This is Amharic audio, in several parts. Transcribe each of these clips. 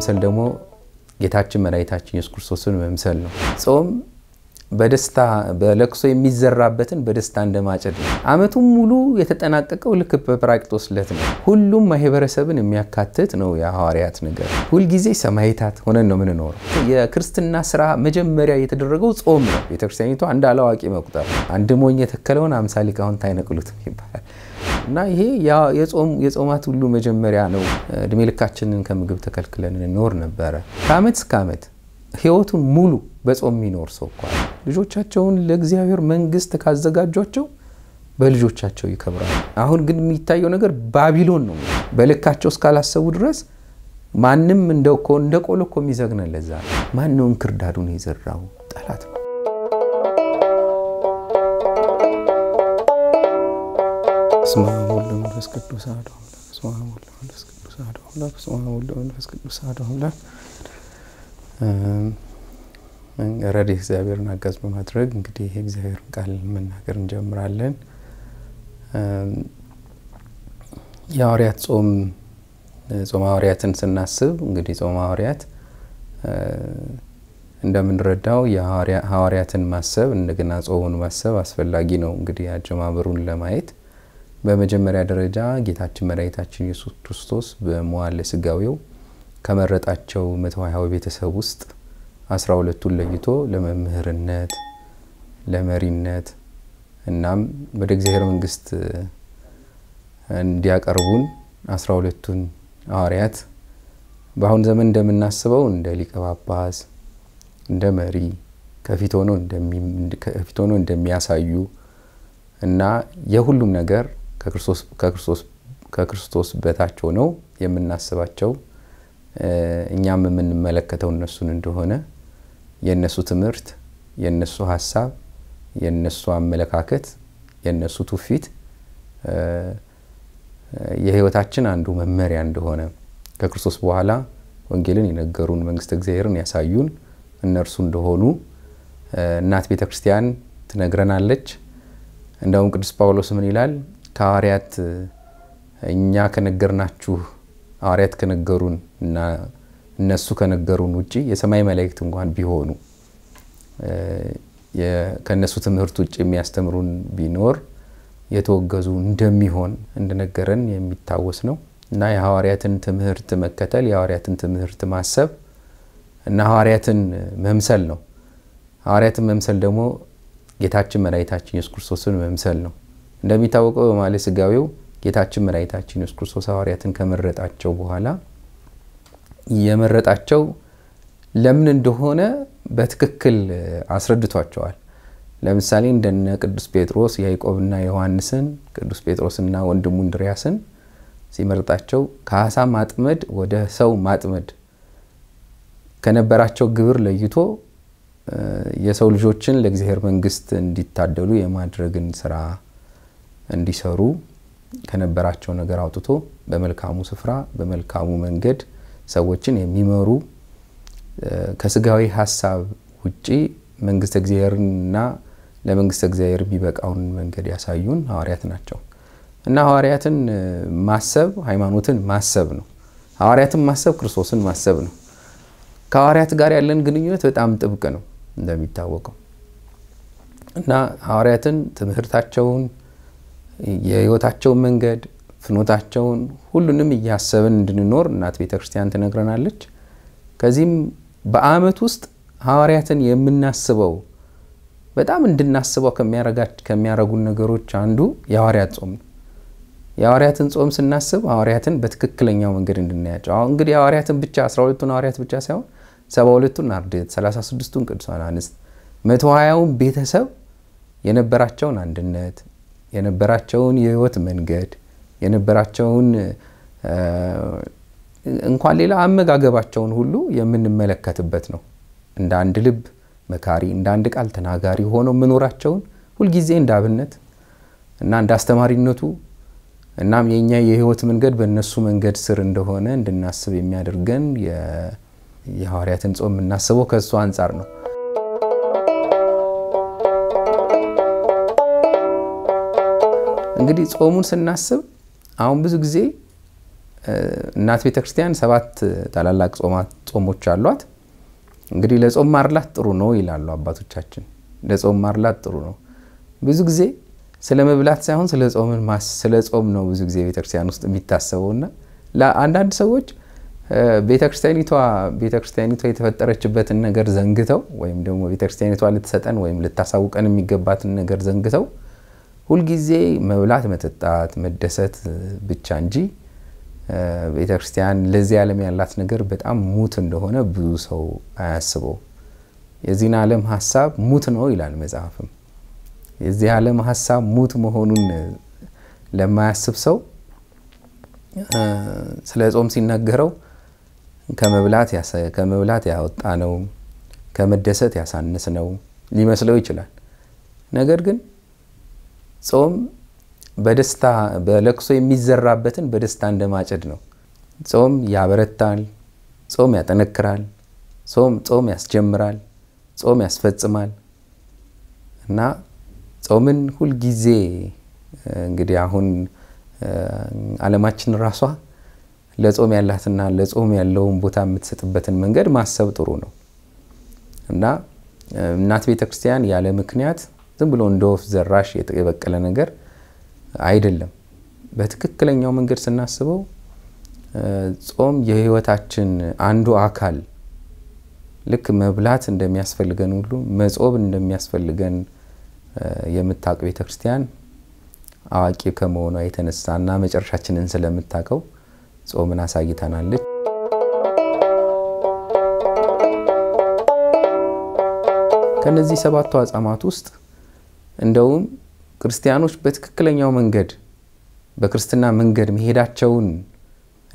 መምሰል ደግሞ ጌታችን መድኃኒታችን ኢየሱስ ክርስቶስን መምሰል ነው። ጾም በደስታ በለቅሶ የሚዘራበትን በደስታ እንደማጨድ ነው። አመቱም ሙሉ የተጠናቀቀው ልክ በጰራቅሊጦስ ዕለት ነው። ሁሉም ማህበረሰብን የሚያካትት ነው የሐዋርያት ነገር። ሁልጊዜ ሰማዕታት ሆነን ነው የምንኖረው። የክርስትና ስራ መጀመሪያ የተደረገው ጾም ነው። ቤተክርስቲያኒቱ አንድ አላዋቂ መቁጠር፣ አንድ ሞኝ የተከለውን አምሳ ሊቃውንት አይነቅሉትም ይባላል። እና ይሄ የጾማት ሁሉ መጀመሪያ ነው። እድሜ ልካችንን ከምግብ ተከልክለን እንኖር ነበረ። ከአመት እስከ አመት ህይወቱን ሙሉ በጾም የሚኖር ሰው እኮ ልጆቻቸውን ለእግዚአብሔር መንግስት ካዘጋጇቸው በልጆቻቸው ይከብራሉ። አሁን ግን የሚታየው ነገር ባቢሎን ነው። በልካቸው እስካላሰቡ ድረስ ማንም እንደ ቆሎ እኮ የሚዘግነን ለዛ ነው። እንክርዳዱን የዘራው? ጠላት በስመ አብ ወወልድ ወመንፈስ ቅዱስ አሐዱ አምላክ በስመ አብ ወወልድ ወመንፈስ ቅዱስ አሐዱ አምላክ በስመ አብ ወወልድ ወመንፈስ ቅዱስ አሐዱ አምላክ። እግዚአብሔርን አጋዝ በማድረግ እንግዲህ የእግዚአብሔርን ቃል መናገር እንጀምራለን። የሐዋርያት ጾም ጾመ ሐዋርያትን ስናስብ እንግዲህ ጾመ ሐዋርያት እንደምንረዳው የሐዋርያትን ማሰብ እንደገና ጾሙን ማሰብ አስፈላጊ ነው። እንግዲህ አጀማመሩን ለማየት በመጀመሪያ ደረጃ ጌታችን መድኃኒታችን ኢየሱስ ክርስቶስ በመዋለ ሥጋዌው ከመረጣቸው መቶ ቤተሰብ ውስጥ አስራ ሁለቱን ለይቶ ለመምህርነት፣ ለመሪነት እናም ወደ እግዚአብሔር መንግስት እንዲያቀርቡን አስራ ሁለቱን ሐዋርያት በአሁን ዘመን እንደምናስበው እንደ ሊቀ ጳጳስ፣ እንደ መሪ ከፊት ሆኖ እንደሚያሳዩ እና የሁሉም ነገር ከክርስቶስ በታቸው ነው የምናስባቸው እኛም የምንመለከተው እነሱን እንደሆነ የእነሱ ትምህርት፣ የእነሱ ሀሳብ፣ የእነሱ አመለካከት፣ የእነሱ ትውፊት የህይወታችን አንዱ መመሪያ እንደሆነ ከክርስቶስ በኋላ ወንጌልን የነገሩን መንግስተ እግዚአብሔርን ያሳዩን እነርሱ እንደሆኑ እናት ቤተ ክርስቲያን ትነግረናለች። እንደውም ቅዱስ ጳውሎስ ምን ይላል? ከሐዋርያት እኛ ከነገርናችሁ ሐዋርያት ከነገሩን እና እነሱ ከነገሩን ውጭ የሰማይ መላእክት እንኳን ቢሆኑ ከእነሱ ትምህርት ውጭ የሚያስተምሩን ቢኖር የተወገዙ እንደሚሆን እንደነገረን የሚታወስ ነው እና የሐዋርያትን ትምህርት መከተል የሐዋርያትን ትምህርት ማሰብ እና ሐዋርያትን መምሰል ነው። ሐዋርያትን መምሰል ደግሞ ጌታችን መድኃኒታችን ኢየሱስ ክርስቶስን መምሰል ነው። እንደሚታወቀው በማሌ ስጋዊው ጌታችን መድኃኒታችን ኢየሱስ ክርስቶስ ሐዋርያትን ከመረጣቸው በኋላ የመረጣቸው ለምን እንደሆነ በትክክል አስረድቷቸዋል። ለምሳሌ እንደነ ቅዱስ ጴጥሮስ፣ ያዕቆብና ዮሐንስን፣ ቅዱስ ጴጥሮስና ወንድሙ እንድሪያስን ሲመርጣቸው ከአሳ ማጥመድ ወደ ሰው ማጥመድ ከነበራቸው ግብር ለይቶ የሰው ልጆችን ለእግዚአብሔር መንግስት እንዲታደሉ የማድረግን ስራ እንዲሰሩ ከነበራቸው ነገር አውጥቶ በመልካሙ ስፍራ በመልካሙ መንገድ ሰዎችን የሚመሩ ከስጋዊ ሀሳብ ውጪ መንግስተ እግዚአብሔርንና ለመንግስተ እግዚአብሔር የሚበቃውን መንገድ ያሳዩን ሐዋርያት ናቸው እና ሐዋርያትን ማሰብ ሃይማኖትን ማሰብ ነው። ሐዋርያትን ማሰብ ክርስቶስን ማሰብ ነው። ከሐዋርያት ጋር ያለን ግንኙነት በጣም ጥብቅ ነው እንደሚታወቀው እና ሐዋርያትን ትምህርታቸውን የህይወታቸውን መንገድ ፍኖታቸውን ሁሉንም እያሰብን እንድንኖር እናት ቤተ ክርስቲያን ትነግረናለች። ከዚህም በአመት ውስጥ ሐዋርያትን የምናስበው በጣም እንድናስበው ከሚያረጉን ነገሮች አንዱ የሐዋርያት ጾም ነው። የሐዋርያትን ጾም ስናስብ ሐዋርያትን በትክክለኛው መንገድ እንድናያቸው አሁን እንግዲህ የሐዋርያትን ብቻ 12ቱን ሐዋርያት ብቻ ሳይሆን 72ቱን አርድእት፣ 36ቱን ቅዱሳን አንስት፣ 120ውን ቤተሰብ የነበራቸውን አንድነት የነበራቸውን የህይወት መንገድ የነበራቸውን እንኳን ሌላ አመጋገባቸውን ሁሉ የምንመለከትበት ነው። እንደ አንድ ልብ መካሪ፣ እንደ አንድ ቃል ተናጋሪ ሆነው መኖራቸውን ሁልጊዜ እንደ አብነት እና እንደ አስተማሪነቱ እናም የእኛ የህይወት መንገድ በእነሱ መንገድ ስር እንደሆነ እንድናስብ የሚያደርገን የሐዋርያትን ጾም የምናስበው ከእሱ አንጻር ነው። እንግዲህ ጾሙን ስናስብ አሁን ብዙ ጊዜ እናት ቤተ ክርስቲያን ሰባት ታላላቅ ጾሞች አሏት። እንግዲህ ለጾም ማርላት ጥሩ ነው ይላሉ አባቶቻችን። ለጾም ማርላት ጥሩ ነው። ብዙ ጊዜ ስለ መብላት ሳይሆን ስለ ጾምን ማስ ስለ ጾም ነው ብዙ ጊዜ ቤተክርስቲያን ውስጥ የሚታሰበውና ለአንዳንድ ሰዎች ቤተክርስቲያኒቷ ቤተክርስቲያኒቷ የተፈጠረችበትን ነገር ዘንግተው ወይም ደግሞ ቤተክርስቲያኒቷ ልትሰጠን ወይም ልታሳውቀን የሚገባትን ነገር ዘንግተው ሁልጊዜ መብላት፣ መጠጣት፣ መደሰት ብቻ እንጂ ቤተ ክርስቲያን ለዚህ ዓለም ያላት ነገር በጣም ሙት እንደሆነ ብዙ ሰው አያስበው። የዚህን ዓለም ሀሳብ ሙት ነው ይላል መጽሐፍም። የዚህ ዓለም ሀሳብ ሙት መሆኑን ለማያስብ ሰው ስለ ጾም ሲነገረው ከመብላት ያወጣ ነው፣ ከመደሰት ያሳንስ ነው ሊመስለው ይችላል። ነገር ግን ጾም በደስታ በለቅሶ የሚዘራበትን በደስታ እንደማጨድ ነው። ጾም ያበረታል፣ ጾም ያጠነክራል፣ ጾም ጾም ያስጀምራል፣ ጾም ያስፈጽማል እና ጾምን ሁልጊዜ እንግዲህ አሁን አለማችን ራሷ ለጾም ያላትና ለጾም ያለውን ቦታ የምትሰጥበትን መንገድ ማሰብ ጥሩ ነው እና እናት ቤተ ክርስቲያን ያለ ምክንያት ዝም ብሎ እንደ ወፍ ዘራሽ የበቀለ ነገር አይደለም። በትክክለኛው መንገድ ስናስበው ጾም የህይወታችን አንዱ አካል ልክ መብላት እንደሚያስፈልገን ሁሉ መጾም እንደሚያስፈልገን የምታውቅ ቤተ ክርስቲያን አዋቂ ከመሆኗ የተነሳና መጨረሻችንን ስለምታውቀው ጾምን አሳይተናለች። ከነዚህ ሰባቱ አጽዋማት ውስጥ እንደውም ክርስቲያኖች በትክክለኛው መንገድ በክርስትና መንገድ መሄዳቸውን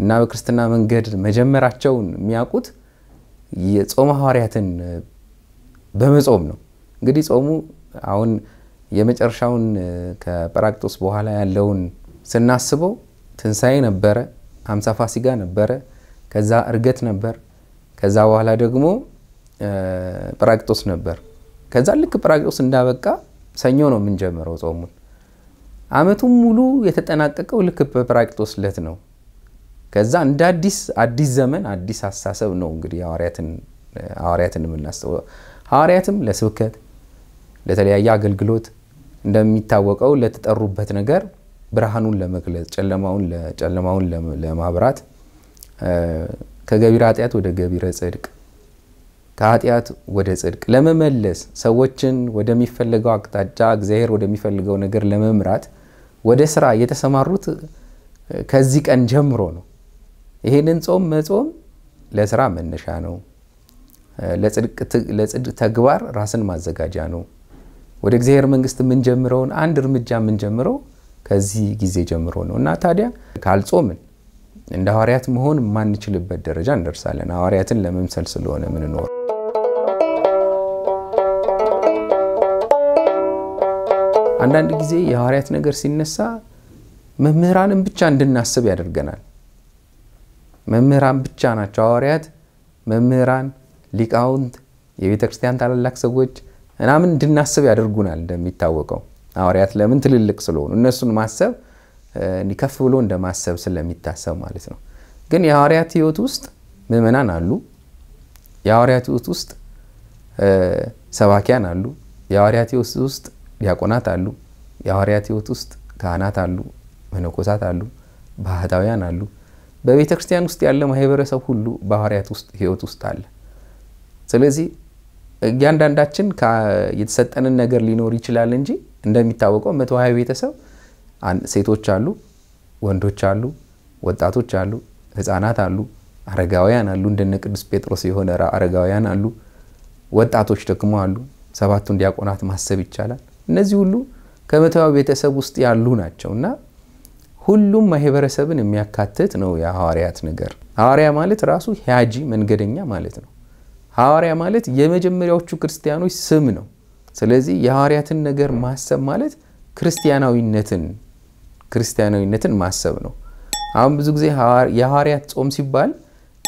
እና በክርስትና መንገድ መጀመራቸውን የሚያውቁት የጾመ ሐዋርያትን በመጾም ነው። እንግዲህ ጾሙ አሁን የመጨረሻውን ከጰራቅሊጦስ በኋላ ያለውን ስናስበው ትንሣኤ ነበረ፣ ሀምሳ ፋሲጋ ነበረ፣ ከዛ እርገት ነበር፣ ከዛ በኋላ ደግሞ ጰራቅሊጦስ ነበር። ከዛ ልክ ጰራቅሊጦስ እንዳበቃ ሰኞ ነው የምንጀምረው ጾሙን። አመቱም ሙሉ የተጠናቀቀው ልክ በጰራቅሊጦስ ዕለት ነው። ከዛ እንደ አዲስ አዲስ ዘመን አዲስ አስተሳሰብ ነው እንግዲህ ሐዋርያትን የምናስበው። ሐዋርያትም ለስብከት ለተለያየ አገልግሎት እንደሚታወቀው ለተጠሩበት ነገር ብርሃኑን ለመግለጽ ጨለማውን ለማብራት ከገቢረ ኃጢአት ወደ ገቢረ ጽድቅ ከኃጢአት ወደ ጽድቅ ለመመለስ ሰዎችን ወደሚፈለገው አቅጣጫ እግዚአብሔር ወደሚፈልገው ነገር ለመምራት ወደ ስራ የተሰማሩት ከዚህ ቀን ጀምሮ ነው። ይህንን ጾም መጾም ለስራ መነሻ ነው። ለጽድቅ ተግባር ራስን ማዘጋጃ ነው። ወደ እግዚአብሔር መንግስት የምንጀምረውን አንድ እርምጃ የምንጀምረው ከዚህ ጊዜ ጀምሮ ነው እና ታዲያ ካልጾምን እንደ ሐዋርያት መሆን የማንችልበት ደረጃ እንደርሳለን። ሐዋርያትን ለመምሰል ስለሆነ ምንኖር አንዳንድ ጊዜ የሐዋርያት ነገር ሲነሳ መምህራንን ብቻ እንድናስብ ያደርገናል። መምህራን ብቻ ናቸው ሐዋርያት፣ መምህራን፣ ሊቃውንት፣ የቤተ ክርስቲያን ታላላቅ ሰዎች ምናምን እንድናስብ ያደርጉናል። እንደሚታወቀው ሐዋርያት ለምን ትልልቅ ስለሆኑ እነሱን ማሰብ ከፍ ብሎ እንደ ማሰብ ስለሚታሰብ ማለት ነው። ግን የሐዋርያት ህይወት ውስጥ ምእመናን አሉ። የሐዋርያት ህይወት ውስጥ ሰባኪያን አሉ። የሐዋርያት ህይወት ውስጥ ዲያቆናት አሉ። የሐዋርያት ህይወት ውስጥ ካህናት አሉ፣ መነኮሳት አሉ፣ ባህታውያን አሉ። በቤተ ክርስቲያን ውስጥ ያለ ማህበረሰብ ሁሉ በሐዋርያት ውስጥ ህይወት ውስጥ አለ። ስለዚህ እያንዳንዳችን የተሰጠንን ነገር ሊኖር ይችላል እንጂ እንደሚታወቀው መቶ ሀያ ቤተሰብ ሴቶች አሉ፣ ወንዶች አሉ፣ ወጣቶች አሉ፣ ህፃናት አሉ፣ አረጋውያን አሉ። እንደነ ቅዱስ ጴጥሮስ የሆነ አረጋውያን አሉ። ወጣቶች ደግሞ አሉ። ሰባቱን ዲያቆናት ማሰብ ይቻላል። እነዚህ ሁሉ ከመተዋ ቤተሰብ ውስጥ ያሉ ናቸው እና ሁሉም ማህበረሰብን የሚያካትት ነው የሐዋርያት ነገር። ሐዋርያ ማለት ራሱ ሂያጂ መንገደኛ ማለት ነው። ሐዋርያ ማለት የመጀመሪያዎቹ ክርስቲያኖች ስም ነው። ስለዚህ የሐዋርያትን ነገር ማሰብ ማለት ክርስቲያናዊነትን ክርስቲያናዊነትን ማሰብ ነው። አሁን ብዙ ጊዜ የሐዋርያት ጾም ሲባል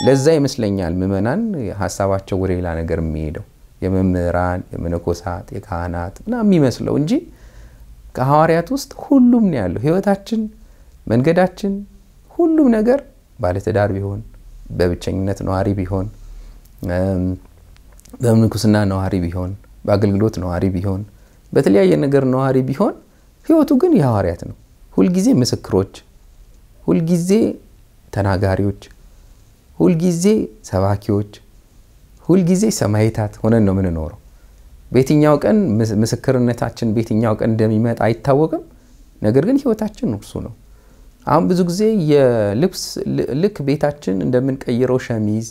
ለዛ ይመስለኛል ምዕመናን ሀሳባቸው ወደ ሌላ ነገር የሚሄደው። የመምህራን የመነኮሳት የካህናት እና የሚመስለው እንጂ ከሐዋርያት ውስጥ ሁሉም ነው ያለው። ህይወታችን፣ መንገዳችን፣ ሁሉም ነገር ባለትዳር ቢሆን በብቸኝነት ነዋሪ ቢሆን በምንኩስና ነዋሪ ቢሆን በአገልግሎት ነዋሪ ቢሆን በተለያየ ነገር ነዋሪ ቢሆን ህይወቱ ግን የሐዋርያት ነው። ሁልጊዜ ምስክሮች፣ ሁልጊዜ ተናጋሪዎች፣ ሁልጊዜ ሰባኪዎች ሁልጊዜ ሰማይታት ሆነን ነው የምንኖረው። በየትኛው ቀን ምስክርነታችን በየትኛው ቀን እንደሚመጣ አይታወቅም። ነገር ግን ህይወታችን እርሱ ነው። አሁን ብዙ ጊዜ የልብስ ልክ ቤታችን እንደምንቀይረው ሸሚዝ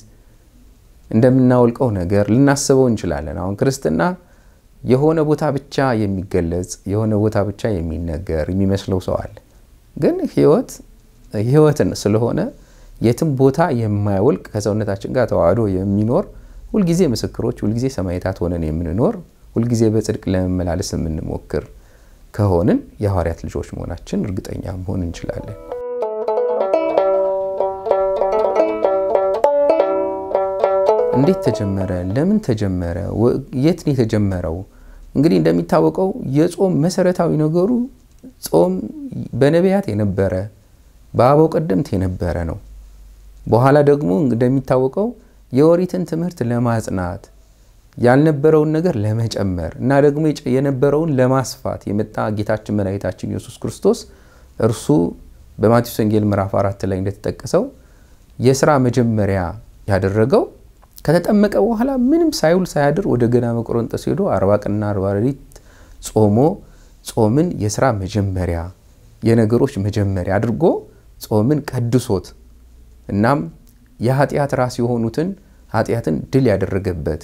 እንደምናወልቀው ነገር ልናስበው እንችላለን። አሁን ክርስትና የሆነ ቦታ ብቻ የሚገለጽ የሆነ ቦታ ብቻ የሚነገር የሚመስለው ሰው አለ። ግን ህይወት ህይወትን ስለሆነ የትም ቦታ የማይወልቅ ከሰውነታችን ጋር ተዋህዶ የሚኖር ሁልጊዜ ምስክሮች፣ ሁልጊዜ ሰማዕታት ሆነን የምንኖር፣ ሁልጊዜ በጽድቅ ለመመላለስ የምንሞክር ከሆንን የሐዋርያት ልጆች መሆናችን እርግጠኛ መሆን እንችላለን። እንዴት ተጀመረ? ለምን ተጀመረ? የት ነው የተጀመረው? እንግዲህ እንደሚታወቀው የጾም መሰረታዊ ነገሩ ጾም በነቢያት የነበረ በአበው ቀደምት የነበረ ነው። በኋላ ደግሞ እንደሚታወቀው የኦሪትን ትምህርት ለማጽናት ያልነበረውን ነገር ለመጨመር እና ደግሞ የነበረውን ለማስፋት የመጣ ጌታችን መድኃኒታችን ኢየሱስ ክርስቶስ እርሱ በማቴዎስ ወንጌል ምዕራፍ አራት ላይ እንደተጠቀሰው የስራ መጀመሪያ ያደረገው ከተጠመቀ በኋላ ምንም ሳይውል ሳያድር ወደ ገና ቆሮንጦስ ሄዶ አርባ ቀንና አርባ ሌሊት ጾሞ ጾምን የስራ መጀመሪያ የነገሮች መጀመሪያ አድርጎ ጾምን ቀድሶት እናም የኃጢአት ራስ የሆኑትን ኃጢአትን ድል ያደረገበት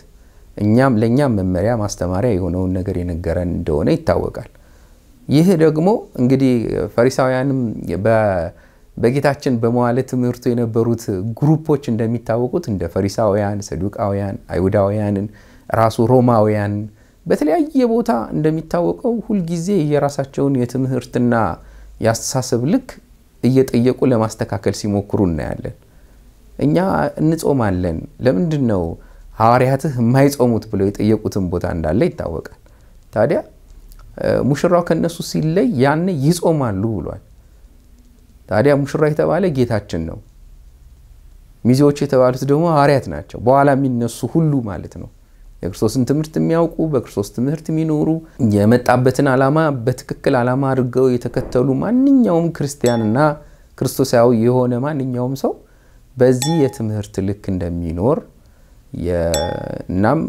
እኛም ለእኛም መመሪያ ማስተማሪያ የሆነውን ነገር የነገረን እንደሆነ ይታወቃል። ይህ ደግሞ እንግዲህ ፈሪሳውያንም በጌታችን በመዋለ ትምህርቱ የነበሩት ግሩፖች እንደሚታወቁት እንደ ፈሪሳውያን፣ ሰዱቃውያን፣ አይሁዳውያንን ራሱ ሮማውያን በተለያየ ቦታ እንደሚታወቀው ሁልጊዜ የራሳቸውን የትምህርትና የአስተሳሰብ ልክ እየጠየቁ ለማስተካከል ሲሞክሩ እናያለን። እኛ እንጾማለን፣ ለምንድን ነው ሐዋርያትህ የማይጾሙት ብለው የጠየቁትን ቦታ እንዳለ ይታወቃል። ታዲያ ሙሽራው ከነሱ ሲለይ ያን ይጾማሉ ብሏል። ታዲያ ሙሽራ የተባለ ጌታችን ነው። ሚዜዎች የተባሉት ደግሞ ሐዋርያት ናቸው። በኋላ የሚነሱ ሁሉ ማለት ነው። የክርስቶስን ትምህርት የሚያውቁ በክርስቶስ ትምህርት የሚኖሩ የመጣበትን ዓላማ በትክክል ዓላማ አድርገው የተከተሉ ማንኛውም ክርስቲያንና ክርስቶሳዊ የሆነ ማንኛውም ሰው በዚህ የትምህርት ልክ እንደሚኖር እናም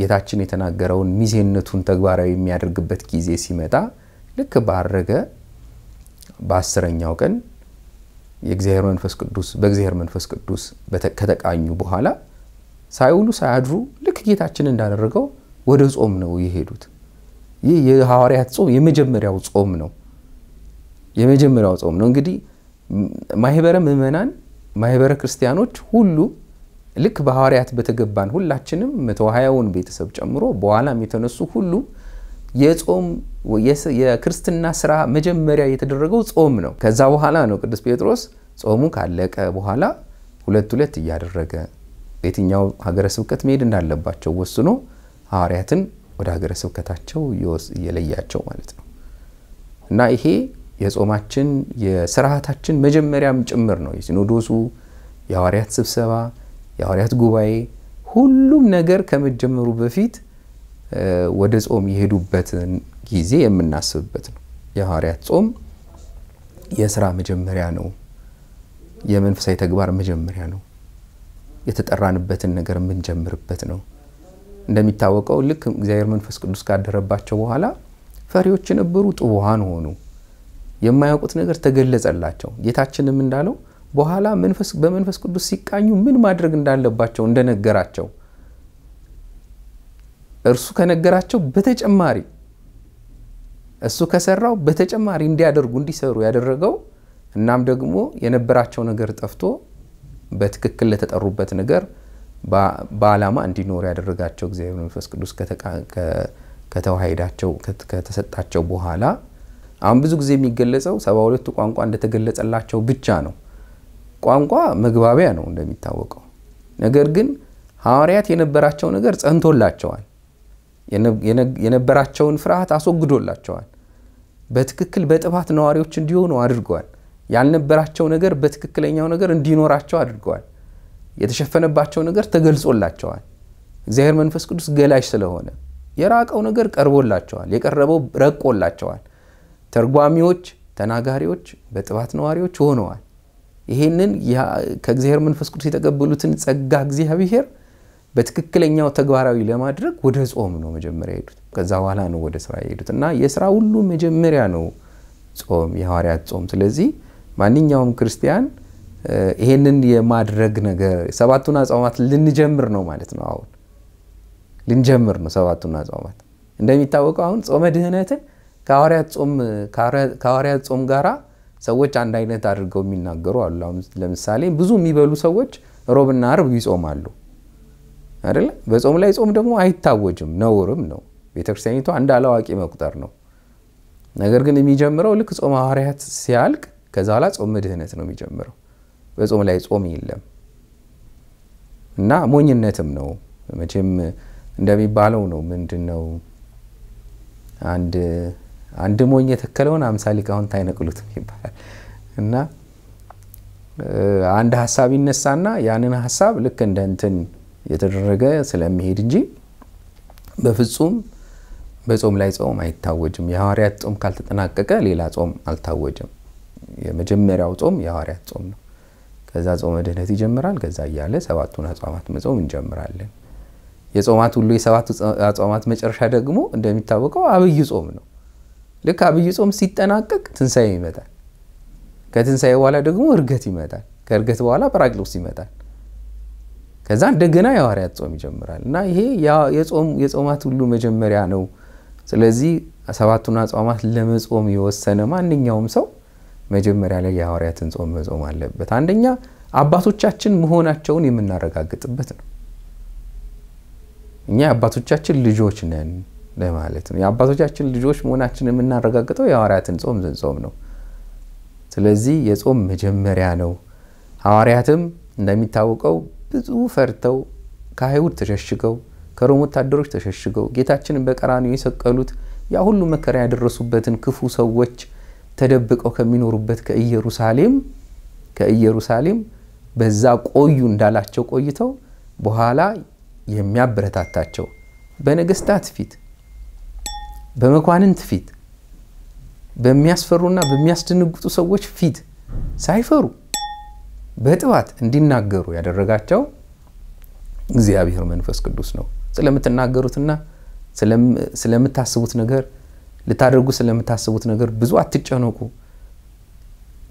ጌታችን የተናገረውን ሚዜነቱን ተግባራዊ የሚያደርግበት ጊዜ ሲመጣ ልክ ባረገ በአስረኛው ቀን የእግዚአብሔር መንፈስ ቅዱስ በእግዚአብሔር መንፈስ ቅዱስ ከተቃኙ በኋላ ሳይውሉ ሳያድሩ ልክ ጌታችን እንዳደረገው ወደ ጾም ነው የሄዱት። ይህ የሐዋርያት ጾም የመጀመሪያው ጾም ነው። የመጀመሪያው ጾም ነው። እንግዲህ ማህበረ ምእመናን ማህበረ ክርስቲያኖች ሁሉ ልክ በሐዋርያት በተገባን ሁላችንም መቶ ሀያውን ቤተሰብ ጨምሮ በኋላም የተነሱ ሁሉ የጾም የክርስትና ስራ መጀመሪያ የተደረገው ጾም ነው። ከዛ በኋላ ነው ቅዱስ ጴጥሮስ ጾሙ ካለቀ በኋላ ሁለት ሁለት እያደረገ በየትኛው ሀገረ ስብከት መሄድ እንዳለባቸው ወስኖ ሐዋርያትን ወደ ሀገረ ስብከታቸው እየለያቸው ማለት ነው እና ይሄ የጾማችን የስርዓታችን መጀመሪያም ጭምር ነው። የሲኖዶሱ የሐዋርያት ስብሰባ፣ የሐዋርያት ጉባኤ ሁሉም ነገር ከመጀመሩ በፊት ወደ ጾም የሄዱበትን ጊዜ የምናስብበት ነው። የሐዋርያት ጾም የስራ መጀመሪያ ነው። የመንፈሳዊ ተግባር መጀመሪያ ነው። የተጠራንበትን ነገር የምንጀምርበት ነው። እንደሚታወቀው ልክ እግዚአብሔር መንፈስ ቅዱስ ካደረባቸው በኋላ ፈሪዎች የነበሩ ጥቡሃን ሆኑ። የማያውቁት ነገር ተገለጸላቸው። ጌታችንም እንዳለው በኋላ በመንፈስ ቅዱስ ሲቃኙ ምን ማድረግ እንዳለባቸው እንደነገራቸው እርሱ ከነገራቸው በተጨማሪ እሱ ከሰራው በተጨማሪ እንዲያደርጉ እንዲሰሩ ያደረገው እናም ደግሞ የነበራቸው ነገር ጠፍቶ በትክክል ለተጠሩበት ነገር በዓላማ እንዲኖሩ ያደረጋቸው እግዚአብሔር መንፈስ ቅዱስ ከተዋሄዳቸው ከተሰጣቸው በኋላ አሁን ብዙ ጊዜ የሚገለጸው ሰባ ሁለቱ ቋንቋ እንደተገለጸላቸው ብቻ ነው። ቋንቋ መግባቢያ ነው እንደሚታወቀው። ነገር ግን ሐዋርያት የነበራቸው ነገር ጸንቶላቸዋል። የነበራቸውን ፍርሃት አስወግዶላቸዋል። በትክክል በጥፋት ነዋሪዎች እንዲሆኑ አድርገዋል። ያልነበራቸው ነገር በትክክለኛው ነገር እንዲኖራቸው አድርገዋል። የተሸፈነባቸው ነገር ተገልጾላቸዋል። እግዚአብሔር መንፈስ ቅዱስ ገላሽ ስለሆነ የራቀው ነገር ቀርቦላቸዋል። የቀረበው ረቆላቸዋል። ተርጓሚዎች፣ ተናጋሪዎች፣ በጥባት ነዋሪዎች ሆነዋል። ይሄንን ከእግዚአብሔር መንፈስ ቅዱስ የተቀበሉትን ጸጋ እግዚአብሔር በትክክለኛው ተግባራዊ ለማድረግ ወደ ጾም ነው መጀመሪያ ሄዱት። ከዛ በኋላ ነው ወደ ስራ የሄዱት እና የስራ ሁሉ መጀመሪያ ነው ጾም፣ የሐዋርያት ጾም። ስለዚህ ማንኛውም ክርስቲያን ይሄንን የማድረግ ነገር ሰባቱን አጽዋማት ልንጀምር ነው ማለት ነው። አሁን ልንጀምር ነው ሰባቱን አጽዋማት። እንደሚታወቀው አሁን ጾመ ድህነትን ከሐዋርያት ጾም ጋራ ሰዎች አንድ አይነት አድርገው የሚናገሩ አሉ። ለምሳሌ ብዙ የሚበሉ ሰዎች ሮብና አርብ ይጾማሉ አይደለ? በጾም ላይ ጾም ደግሞ አይታወጅም፣ ነውርም ነው። ቤተክርስቲያኒቷ አንድ አላዋቂ መቁጠር ነው። ነገር ግን የሚጀምረው ልክ ጾም ሐዋርያት ሲያልቅ ከዛ ኋላ ጾም ድህነት ነው የሚጀምረው። በጾም ላይ ጾም የለም እና ሞኝነትም ነው መቼም እንደሚባለው ነው። ምንድን ነው አንድ አንድ ሞኝ የተከለውን አምሳ ሊቃውንት አይነቅሉትም ይባላል እና አንድ ሀሳብ ይነሳና ያንን ሀሳብ ልክ እንደ እንትን የተደረገ ስለሚሄድ እንጂ በፍጹም በጾም ላይ ጾም አይታወጅም። የሐዋርያት ጾም ካልተጠናቀቀ ሌላ ጾም አልታወጀም። የመጀመሪያው ጾም የሐዋርያት ጾም ነው። ከዛ ጾመ ድህነት ይጀምራል። ከዛ እያለ ሰባቱን አጽዋማት መጾም እንጀምራለን። የጾማት ሁሉ የሰባቱ አጽዋማት መጨረሻ ደግሞ እንደሚታወቀው አብይ ጾም ነው። ልክ አብይ ጾም ሲጠናቀቅ ትንሣኤ ይመጣል። ከትንሣኤ በኋላ ደግሞ እርገት ይመጣል። ከእርገት በኋላ ጰራቅሊጦስ ይመጣል። ከዛ እንደገና የሐዋርያት ጾም ይጀምራል እና ይሄ የጾማት ሁሉ መጀመሪያ ነው። ስለዚህ ሰባቱን አጽዋማት ለመጾም የወሰነ ማንኛውም ሰው መጀመሪያ ላይ የሐዋርያትን ጾም መጾም አለበት። አንደኛ አባቶቻችን መሆናቸውን የምናረጋግጥበት ነው። እኛ የአባቶቻችን ልጆች ነን። ለማለት ነው። የአባቶቻችን ልጆች መሆናችን የምናረጋግጠው የሐዋርያትን ጾም ስንጾም ነው። ስለዚህ የጾም መጀመሪያ ነው። ሐዋርያትም እንደሚታወቀው ብዙ ፈርተው ከአይሁድ ተሸሽገው ከሮም ወታደሮች ተሸሽገው ጌታችንን በቀራንዮ የሰቀሉት ያ ሁሉ መከራ ያደረሱበትን ክፉ ሰዎች ተደብቀው ከሚኖሩበት ከኢየሩሳሌም ከኢየሩሳሌም በዛ ቆዩ እንዳላቸው ቆይተው በኋላ የሚያበረታታቸው በነገስታት ፊት በመኳንንት ፊት በሚያስፈሩና በሚያስደነግጡ ሰዎች ፊት ሳይፈሩ በጥባት እንዲናገሩ ያደረጋቸው እግዚአብሔር መንፈስ ቅዱስ ነው። ስለምትናገሩትና ስለምታስቡት ነገር ልታደርጉ ስለምታስቡት ነገር ብዙ አትጨነቁ፣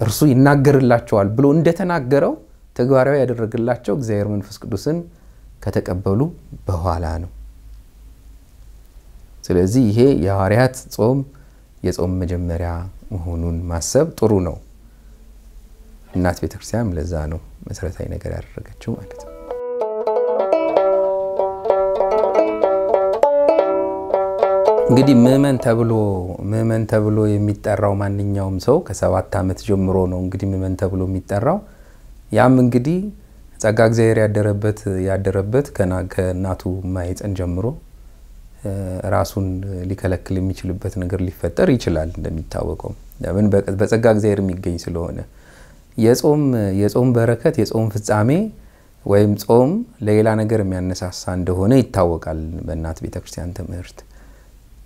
እርሱ ይናገርላቸዋል ብሎ እንደተናገረው ተግባራዊ ያደረግላቸው እግዚአብሔር መንፈስ ቅዱስን ከተቀበሉ በኋላ ነው። ስለዚህ ይሄ የሐዋርያት ጾም የጾም መጀመሪያ መሆኑን ማሰብ ጥሩ ነው። እናት ቤተክርስቲያን ለዛ ነው መሰረታዊ ነገር ያደረገችው ማለት ነው። እንግዲህ ምእመን ተብሎ ምእመን ተብሎ የሚጠራው ማንኛውም ሰው ከሰባት ዓመት ጀምሮ ነው እንግዲህ ምእመን ተብሎ የሚጠራው። ያም እንግዲህ ጸጋ እግዚአብሔር ያደረበት ያደረበት ከእናቱ ማኅፀን ጀምሮ ራሱን ሊከለክል የሚችልበት ነገር ሊፈጠር ይችላል። እንደሚታወቀው ለምን በጸጋ እግዚአብሔር የሚገኝ ስለሆነ የጾም የጾም በረከት የጾም ፍጻሜ ወይም ጾም ለሌላ ነገር የሚያነሳሳ እንደሆነ ይታወቃል በእናት ቤተ ክርስቲያን ትምህርት።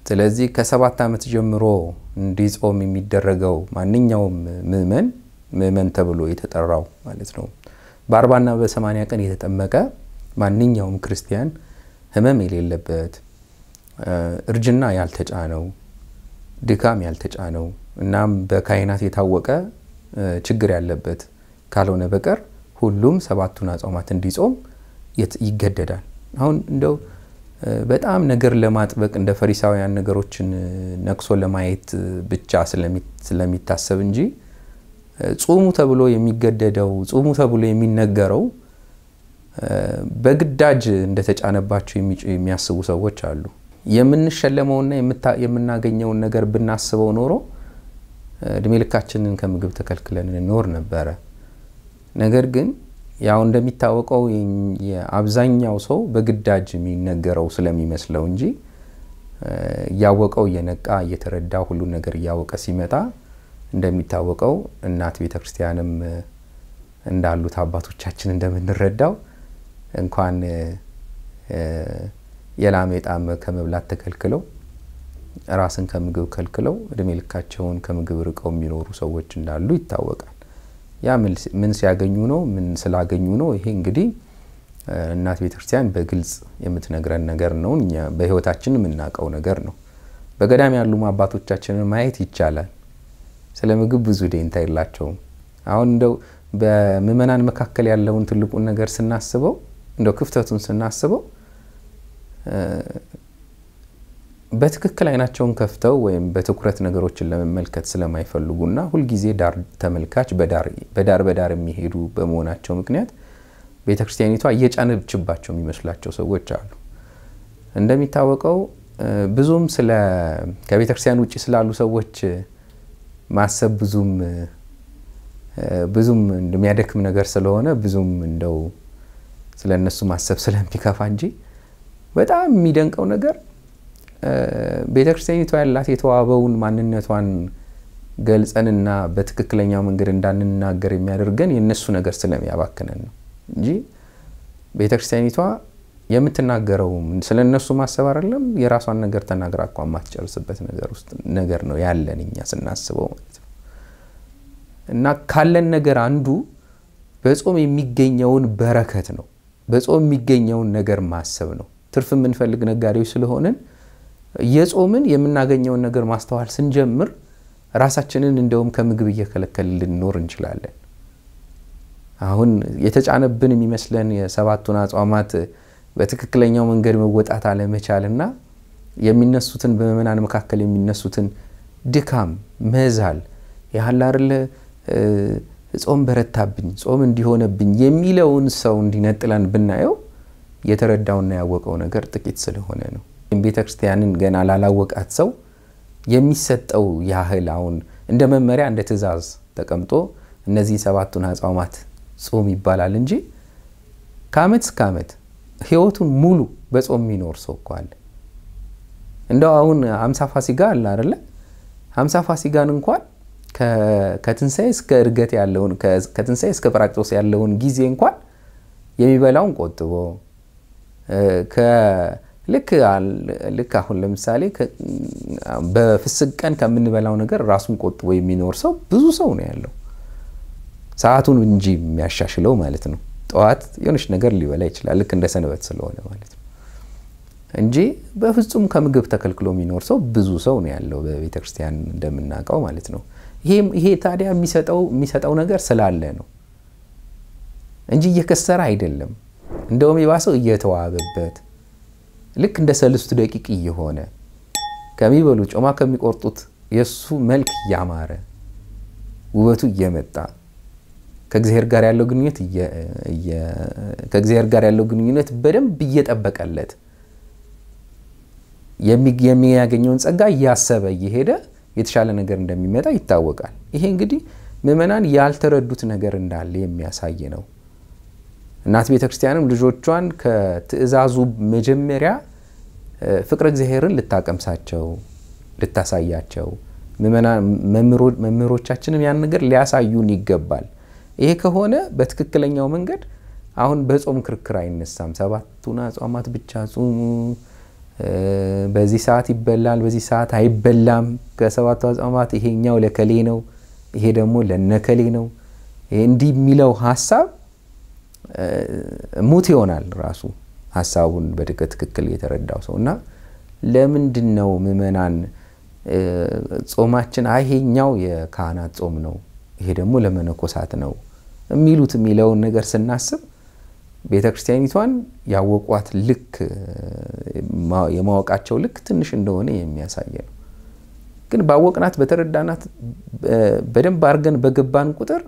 ስለዚህ ከሰባት ዓመት ጀምሮ እንዲጾም የሚደረገው ማንኛውም ምእመን ምእመን ተብሎ የተጠራው ማለት ነው በአርባና በሰማንያ ቀን የተጠመቀ ማንኛውም ክርስቲያን ህመም የሌለበት እርጅና ያልተጫነው ድካም ያልተጫነው እናም በካህናት የታወቀ ችግር ያለበት ካልሆነ በቀር ሁሉም ሰባቱን አጽዋማት እንዲጾም ይገደዳል። አሁን እንደው በጣም ነገር ለማጥበቅ እንደ ፈሪሳውያን ነገሮችን ነቅሶ ለማየት ብቻ ስለሚታሰብ እንጂ ጹሙ ተብሎ የሚገደደው ጹሙ ተብሎ የሚነገረው በግዳጅ እንደተጫነባቸው የሚያስቡ ሰዎች አሉ። የምንሸለመውና የምናገኘውን ነገር ብናስበው ኖሮ እድሜ ልካችንን ከምግብ ተከልክለን እንኖር ነበረ። ነገር ግን ያው እንደሚታወቀው የአብዛኛው ሰው በግዳጅ የሚነገረው ስለሚመስለው እንጂ እያወቀው እየነቃ እየተረዳ ሁሉን ነገር እያወቀ ሲመጣ እንደሚታወቀው እናት ቤተ ክርስቲያንም እንዳሉት አባቶቻችን እንደምንረዳው እንኳን የላም ከመብላት ተከልክለው ራስን ከምግብ ከልክለው እድሜ ልካቸውን ከምግብ ርቀው የሚኖሩ ሰዎች እንዳሉ ይታወቃል። ያ ምን ሲያገኙ ነው? ምን ስላገኙ ነው? ይሄ እንግዲህ እናት ቤተክርስቲያን በግልጽ የምትነግረን ነገር ነው። እኛ በህይወታችን የምናውቀው ነገር ነው። በገዳም ያሉ አባቶቻችንን ማየት ይቻላል። ስለ ምግብ ብዙ ደንታ የላቸውም። አሁን እንደው በምእመናን መካከል ያለውን ትልቁን ነገር ስናስበው እንደው ክፍተቱን ስናስበው በትክክል አይናቸውን ከፍተው ወይም በትኩረት ነገሮችን ለመመልከት ስለማይፈልጉና ሁልጊዜ ዳር ተመልካች በዳር በዳር የሚሄዱ በመሆናቸው ምክንያት ቤተ ክርስቲያኒቷ እየጫነችባቸው የሚመስላቸው ሰዎች አሉ። እንደሚታወቀው ብዙም ስለ ከቤተ ክርስቲያን ውጭ ስላሉ ሰዎች ማሰብ ብዙም ብዙም እንደሚያደክም ነገር ስለሆነ ብዙም እንደው ስለ እነሱ ማሰብ ስለሚከፋ እንጂ በጣም የሚደንቀው ነገር ቤተ ክርስቲያኒቷ ያላት የተዋበውን ማንነቷን ገልጸንና በትክክለኛው መንገድ እንዳንናገር የሚያደርገን የእነሱ ነገር ስለሚያባክነን ነው እንጂ ቤተ ክርስቲያኒቷ የምትናገረውም ስለ እነሱ ማሰብ አይደለም፣ የራሷን ነገር ተናግራ እኳ የማትጨርስበት ነገር ውስጥ ነገር ነው ያለን እኛ ስናስበው ማለት ነው። እና ካለን ነገር አንዱ በጾም የሚገኘውን በረከት ነው። በጾም የሚገኘውን ነገር ማሰብ ነው። ትርፍ የምንፈልግ ነጋዴዎች ስለሆንን የጾምን የምናገኘውን ነገር ማስተዋል ስንጀምር ራሳችንን እንደውም ከምግብ እየከለከል ልንኖር እንችላለን። አሁን የተጫነብን የሚመስለን የሰባቱን አጽዋማት በትክክለኛው መንገድ መወጣት አለመቻልና የሚነሱትን በምእመናን መካከል የሚነሱትን ድካም፣ መዛል ያህላርለ ጾም በረታብኝ፣ ጾም እንዲሆነብኝ የሚለውን ሰው እንዲነጥለን ብናየው የተረዳውና ያወቀው ነገር ጥቂት ስለሆነ ነው። ቤተ ክርስቲያንን ገና ላላወቃት ሰው የሚሰጠው ያህል አሁን እንደ መመሪያ እንደ ትእዛዝ ተቀምጦ እነዚህ ሰባቱን አጽዋማት ጾም ይባላል እንጂ ከአመት እስከ አመት ህይወቱን ሙሉ በጾም የሚኖር ሰው እኮ አለ። እንደው አሁን አምሳ ፋሲጋ አለ አይደለ? አምሳ ፋሲጋን እንኳን ከትንሣኤ እስከ እርገት ያለውን ከትንሣኤ እስከ ጰራቅሊጦስ ያለውን ጊዜ እንኳን የሚበላውን ቆጥቦ ልክ አሁን ለምሳሌ በፍስግ ቀን ከምንበላው ነገር ራሱን ቆጥቦ የሚኖር ሰው ብዙ ሰው ነው ያለው። ሰዓቱን እንጂ የሚያሻሽለው ማለት ነው። ጠዋት የሆነች ነገር ሊበላ ይችላል፣ ልክ እንደ ሰንበት ስለሆነ ማለት ነው እንጂ በፍጹም ከምግብ ተከልክሎ የሚኖር ሰው ብዙ ሰው ነው ያለው በቤተ ክርስቲያን እንደምናውቀው ማለት ነው። ይሄ ታዲያ የሚሰጠው ነገር ስላለ ነው እንጂ እየከሰረ አይደለም። እንደውም የባሰው እየተዋበበት ልክ እንደ ሰልስቱ ደቂቅ እየሆነ ከሚበሉ ጮማ ከሚቆርጡት የእሱ መልክ እያማረ ውበቱ እየመጣ ከእግዚአብሔር ጋር ያለው ግንኙነት ከእግዚአብሔር ጋር ያለው ግንኙነት በደንብ እየጠበቀለት የሚያገኘውን ጸጋ እያሰበ እየሄደ የተሻለ ነገር እንደሚመጣ ይታወቃል። ይሄ እንግዲህ ምእመናን ያልተረዱት ነገር እንዳለ የሚያሳይ ነው። እናት ቤተ ክርስቲያንም ልጆቿን ከትእዛዙ መጀመሪያ ፍቅረ እግዚአብሔርን ልታቀምሳቸው ልታሳያቸው፣ መምህሮቻችንም ያን ነገር ሊያሳዩን ይገባል። ይሄ ከሆነ በትክክለኛው መንገድ አሁን በጾም ክርክር አይነሳም። ሰባቱን አጽዋማት ብቻ ጹሙ፣ በዚህ ሰዓት ይበላል፣ በዚህ ሰዓት አይበላም። ከሰባቱ አጽዋማት ይሄኛው ለከሌ ነው፣ ይሄ ደግሞ ለነከሌ ነው። እንዲህ የሚለው ሀሳብ ሙት ይሆናል ራሱ ሀሳቡን በድቀት ትክክል የተረዳው ሰው እና ለምንድን ነው ምእመናን ጾማችን አይሄኛው የካህናት ጾም ነው፣ ይሄ ደግሞ ለመነኮሳት ነው የሚሉት የሚለውን ነገር ስናስብ ቤተ ክርስቲያኒቷን ያወቋት ልክ የማወቃቸው ልክ ትንሽ እንደሆነ የሚያሳየ ነው። ግን ባወቅናት በተረዳናት በደንብ አድርገን በገባን ቁጥር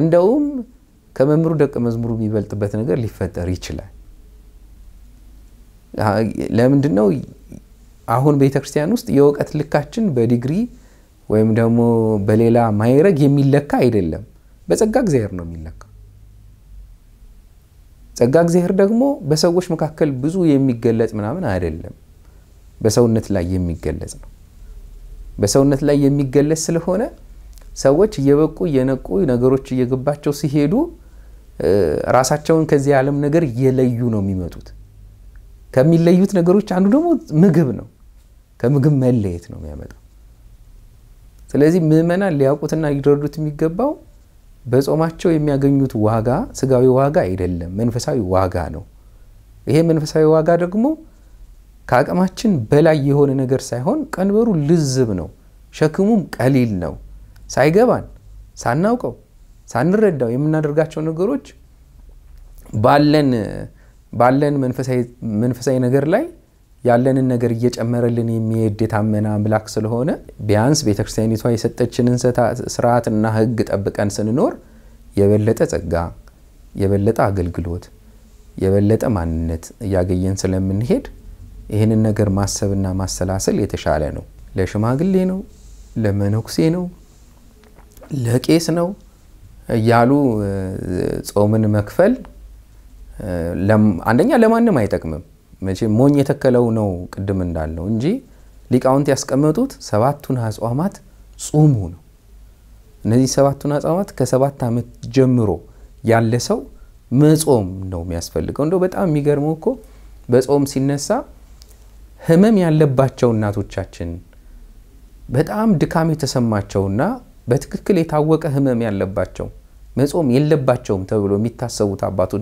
እንደውም ከመምህሩ ደቀ መዝሙሩ የሚበልጥበት ነገር ሊፈጠር ይችላል። ለምንድን ነው አሁን ቤተ ክርስቲያን ውስጥ የእውቀት ልካችን በዲግሪ ወይም ደግሞ በሌላ ማይረግ የሚለካ አይደለም። በጸጋ እግዚአብሔር ነው የሚለካ። ጸጋ እግዚአብሔር ደግሞ በሰዎች መካከል ብዙ የሚገለጽ ምናምን አይደለም። በሰውነት ላይ የሚገለጽ ነው። በሰውነት ላይ የሚገለጽ ስለሆነ ሰዎች እየበቁ እየነቁ ነገሮች እየገባቸው ሲሄዱ ራሳቸውን ከዚህ ዓለም ነገር የለዩ ነው የሚመጡት። ከሚለዩት ነገሮች አንዱ ደግሞ ምግብ ነው። ከምግብ መለየት ነው የሚያመጣው። ስለዚህ ምዕመናን ሊያውቁትና ሊረዱት የሚገባው በጾማቸው የሚያገኙት ዋጋ ስጋዊ ዋጋ አይደለም፣ መንፈሳዊ ዋጋ ነው። ይሄ መንፈሳዊ ዋጋ ደግሞ ከአቅማችን በላይ የሆነ ነገር ሳይሆን ቀንበሩ ልዝብ ነው፣ ሸክሙም ቀሊል ነው። ሳይገባን ሳናውቀው ሳንረዳው የምናደርጋቸው ነገሮች ባለን ባለን መንፈሳዊ ነገር ላይ ያለንን ነገር እየጨመረልን የሚሄድ የታመነ አምላክ ስለሆነ ቢያንስ ቤተክርስቲያኒቷ የሰጠችንን ስርዓትና ሕግ ጠብቀን ስንኖር የበለጠ ጸጋ፣ የበለጠ አገልግሎት፣ የበለጠ ማንነት እያገኘን ስለምንሄድ ይህንን ነገር ማሰብና ማሰላሰል የተሻለ ነው። ለሽማግሌ ነው፣ ለመነኩሴ ነው፣ ለቄስ ነው እያሉ ጾምን መክፈል አንደኛ ለማንም አይጠቅምም። መቼ ሞኝ የተከለው ነው ቅድም እንዳለው እንጂ ሊቃውንት ያስቀመጡት ሰባቱን አጽዋማት ጹሙ ነው። እነዚህ ሰባቱን አጽዋማት ከሰባት ዓመት ጀምሮ ያለ ሰው መጾም ነው የሚያስፈልገው። እንደው በጣም የሚገርመው እኮ በጾም ሲነሳ ህመም ያለባቸው እናቶቻችን በጣም ድካም የተሰማቸውና በትክክል የታወቀ ህመም ያለባቸው መጾም የለባቸውም ተብሎ የሚታሰቡት አባቱ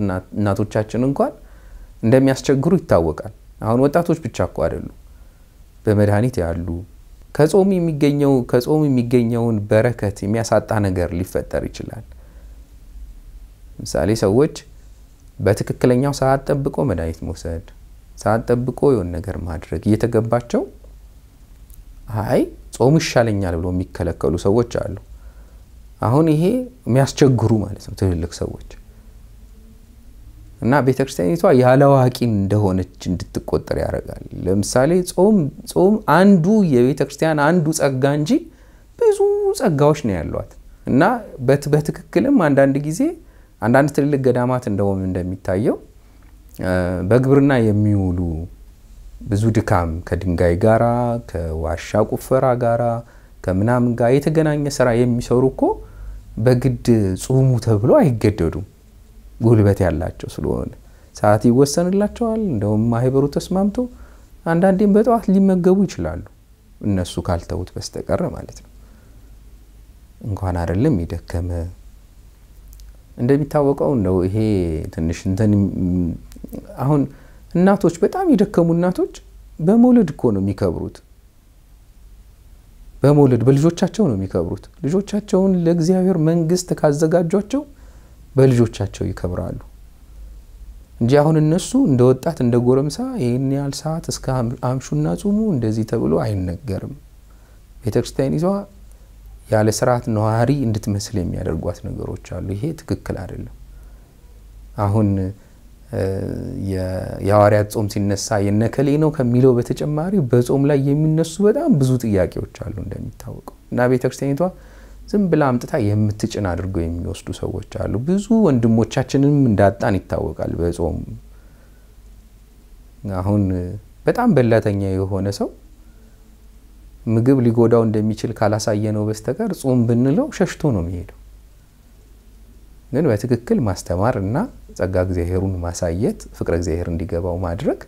እናቶቻችን እንኳን እንደሚያስቸግሩ ይታወቃል። አሁን ወጣቶች ብቻ እኮ አደሉ በመድኃኒት ያሉ ከጾም የሚገኘው ከጾም የሚገኘውን በረከት የሚያሳጣ ነገር ሊፈጠር ይችላል። ምሳሌ ሰዎች በትክክለኛው ሰዓት ጠብቆ መድኃኒት መውሰድ፣ ሰዓት ጠብቆ የሆነ ነገር ማድረግ እየተገባቸው አይ ጾም ይሻለኛል ብሎ የሚከለከሉ ሰዎች አሉ። አሁን ይሄ የሚያስቸግሩ ማለት ነው ትልልቅ ሰዎች እና ቤተ ክርስቲያኒቷ ያለዋቂ እንደሆነች እንድትቆጠር ያደርጋል። ለምሳሌ ጾም አንዱ የቤተ ክርስቲያን አንዱ ጸጋ እንጂ ብዙ ጸጋዎች ነው ያሏት እና በትክክልም አንዳንድ ጊዜ አንዳንድ ትልልቅ ገዳማት እንደውም እንደሚታየው በግብርና የሚውሉ ብዙ ድካም ከድንጋይ ጋራ ከዋሻ ቁፈራ ጋራ ከምናምን ጋር የተገናኘ ስራ የሚሰሩ እኮ በግድ ጹሙ ተብሎ አይገደዱም። ጉልበት ያላቸው ስለሆነ ሰዓት ይወሰንላቸዋል። እንደውም ማህበሩ ተስማምቶ አንዳንዴም በጠዋት ሊመገቡ ይችላሉ፣ እነሱ ካልተዉት በስተቀር ማለት ነው። እንኳን አይደለም የደከመ እንደሚታወቀው እንደው ይሄ ትንሽ እንትን አሁን እናቶች በጣም የደከሙ እናቶች በመውለድ እኮ ነው የሚከብሩት። በመውለድ በልጆቻቸው ነው የሚከብሩት። ልጆቻቸውን ለእግዚአብሔር መንግስት ካዘጋጇቸው በልጆቻቸው ይከብራሉ እንጂ አሁን እነሱ እንደ ወጣት እንደ ጎረምሳ ይህን ያህል ሰዓት እስከ አምሹና ጹሙ እንደዚህ ተብሎ አይነገርም። ቤተ ክርስቲያኒቷ ያለ ስርዓት ነዋሪ እንድትመስል የሚያደርጓት ነገሮች አሉ። ይሄ ትክክል አይደለም። አሁን የሐዋርያት ጾም ሲነሳ የነከሌ ነው ከሚለው በተጨማሪ በጾም ላይ የሚነሱ በጣም ብዙ ጥያቄዎች አሉ እንደሚታወቀው እና ቤተ ክርስቲያኒቷ ዝም ብላ አምጥታ የምትጭን አድርገው የሚወስዱ ሰዎች አሉ። ብዙ ወንድሞቻችንም እንዳጣን ይታወቃል በጾም አሁን በጣም በላተኛ የሆነ ሰው ምግብ ሊጎዳው እንደሚችል ካላሳየ ነው በስተቀር ጾም ብንለው ሸሽቶ ነው የሚሄደው። ግን በትክክል ማስተማር እና ጸጋ እግዚአብሔሩን ማሳየት፣ ፍቅረ እግዚአብሔር እንዲገባው ማድረግ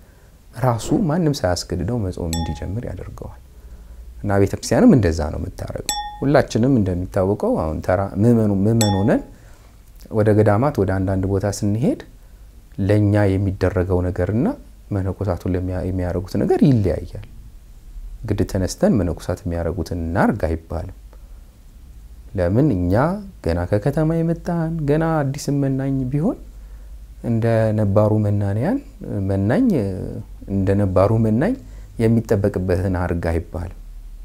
ራሱ ማንም ሳያስገድደው መጾም እንዲጀምር ያደርገዋል እና ቤተክርስቲያንም እንደዛ ነው የምታደርገው። ሁላችንም እንደሚታወቀው አሁን ተራ ምእመን ሆነን ወደ ገዳማት ወደ አንዳንድ ቦታ ስንሄድ ለእኛ የሚደረገው ነገርና መነኮሳቱ የሚያደርጉት ነገር ይለያያል። ግድ ተነስተን መነኮሳት የሚያደርጉትን እናርግ አይባልም። ለምን እኛ ገና ከከተማ የመጣን ገና አዲስ መናኝ ቢሆን እንደ ነባሩ መናንያን መናኝ እንደ ነባሩ መናኝ የሚጠበቅበትን አርግ አይባልም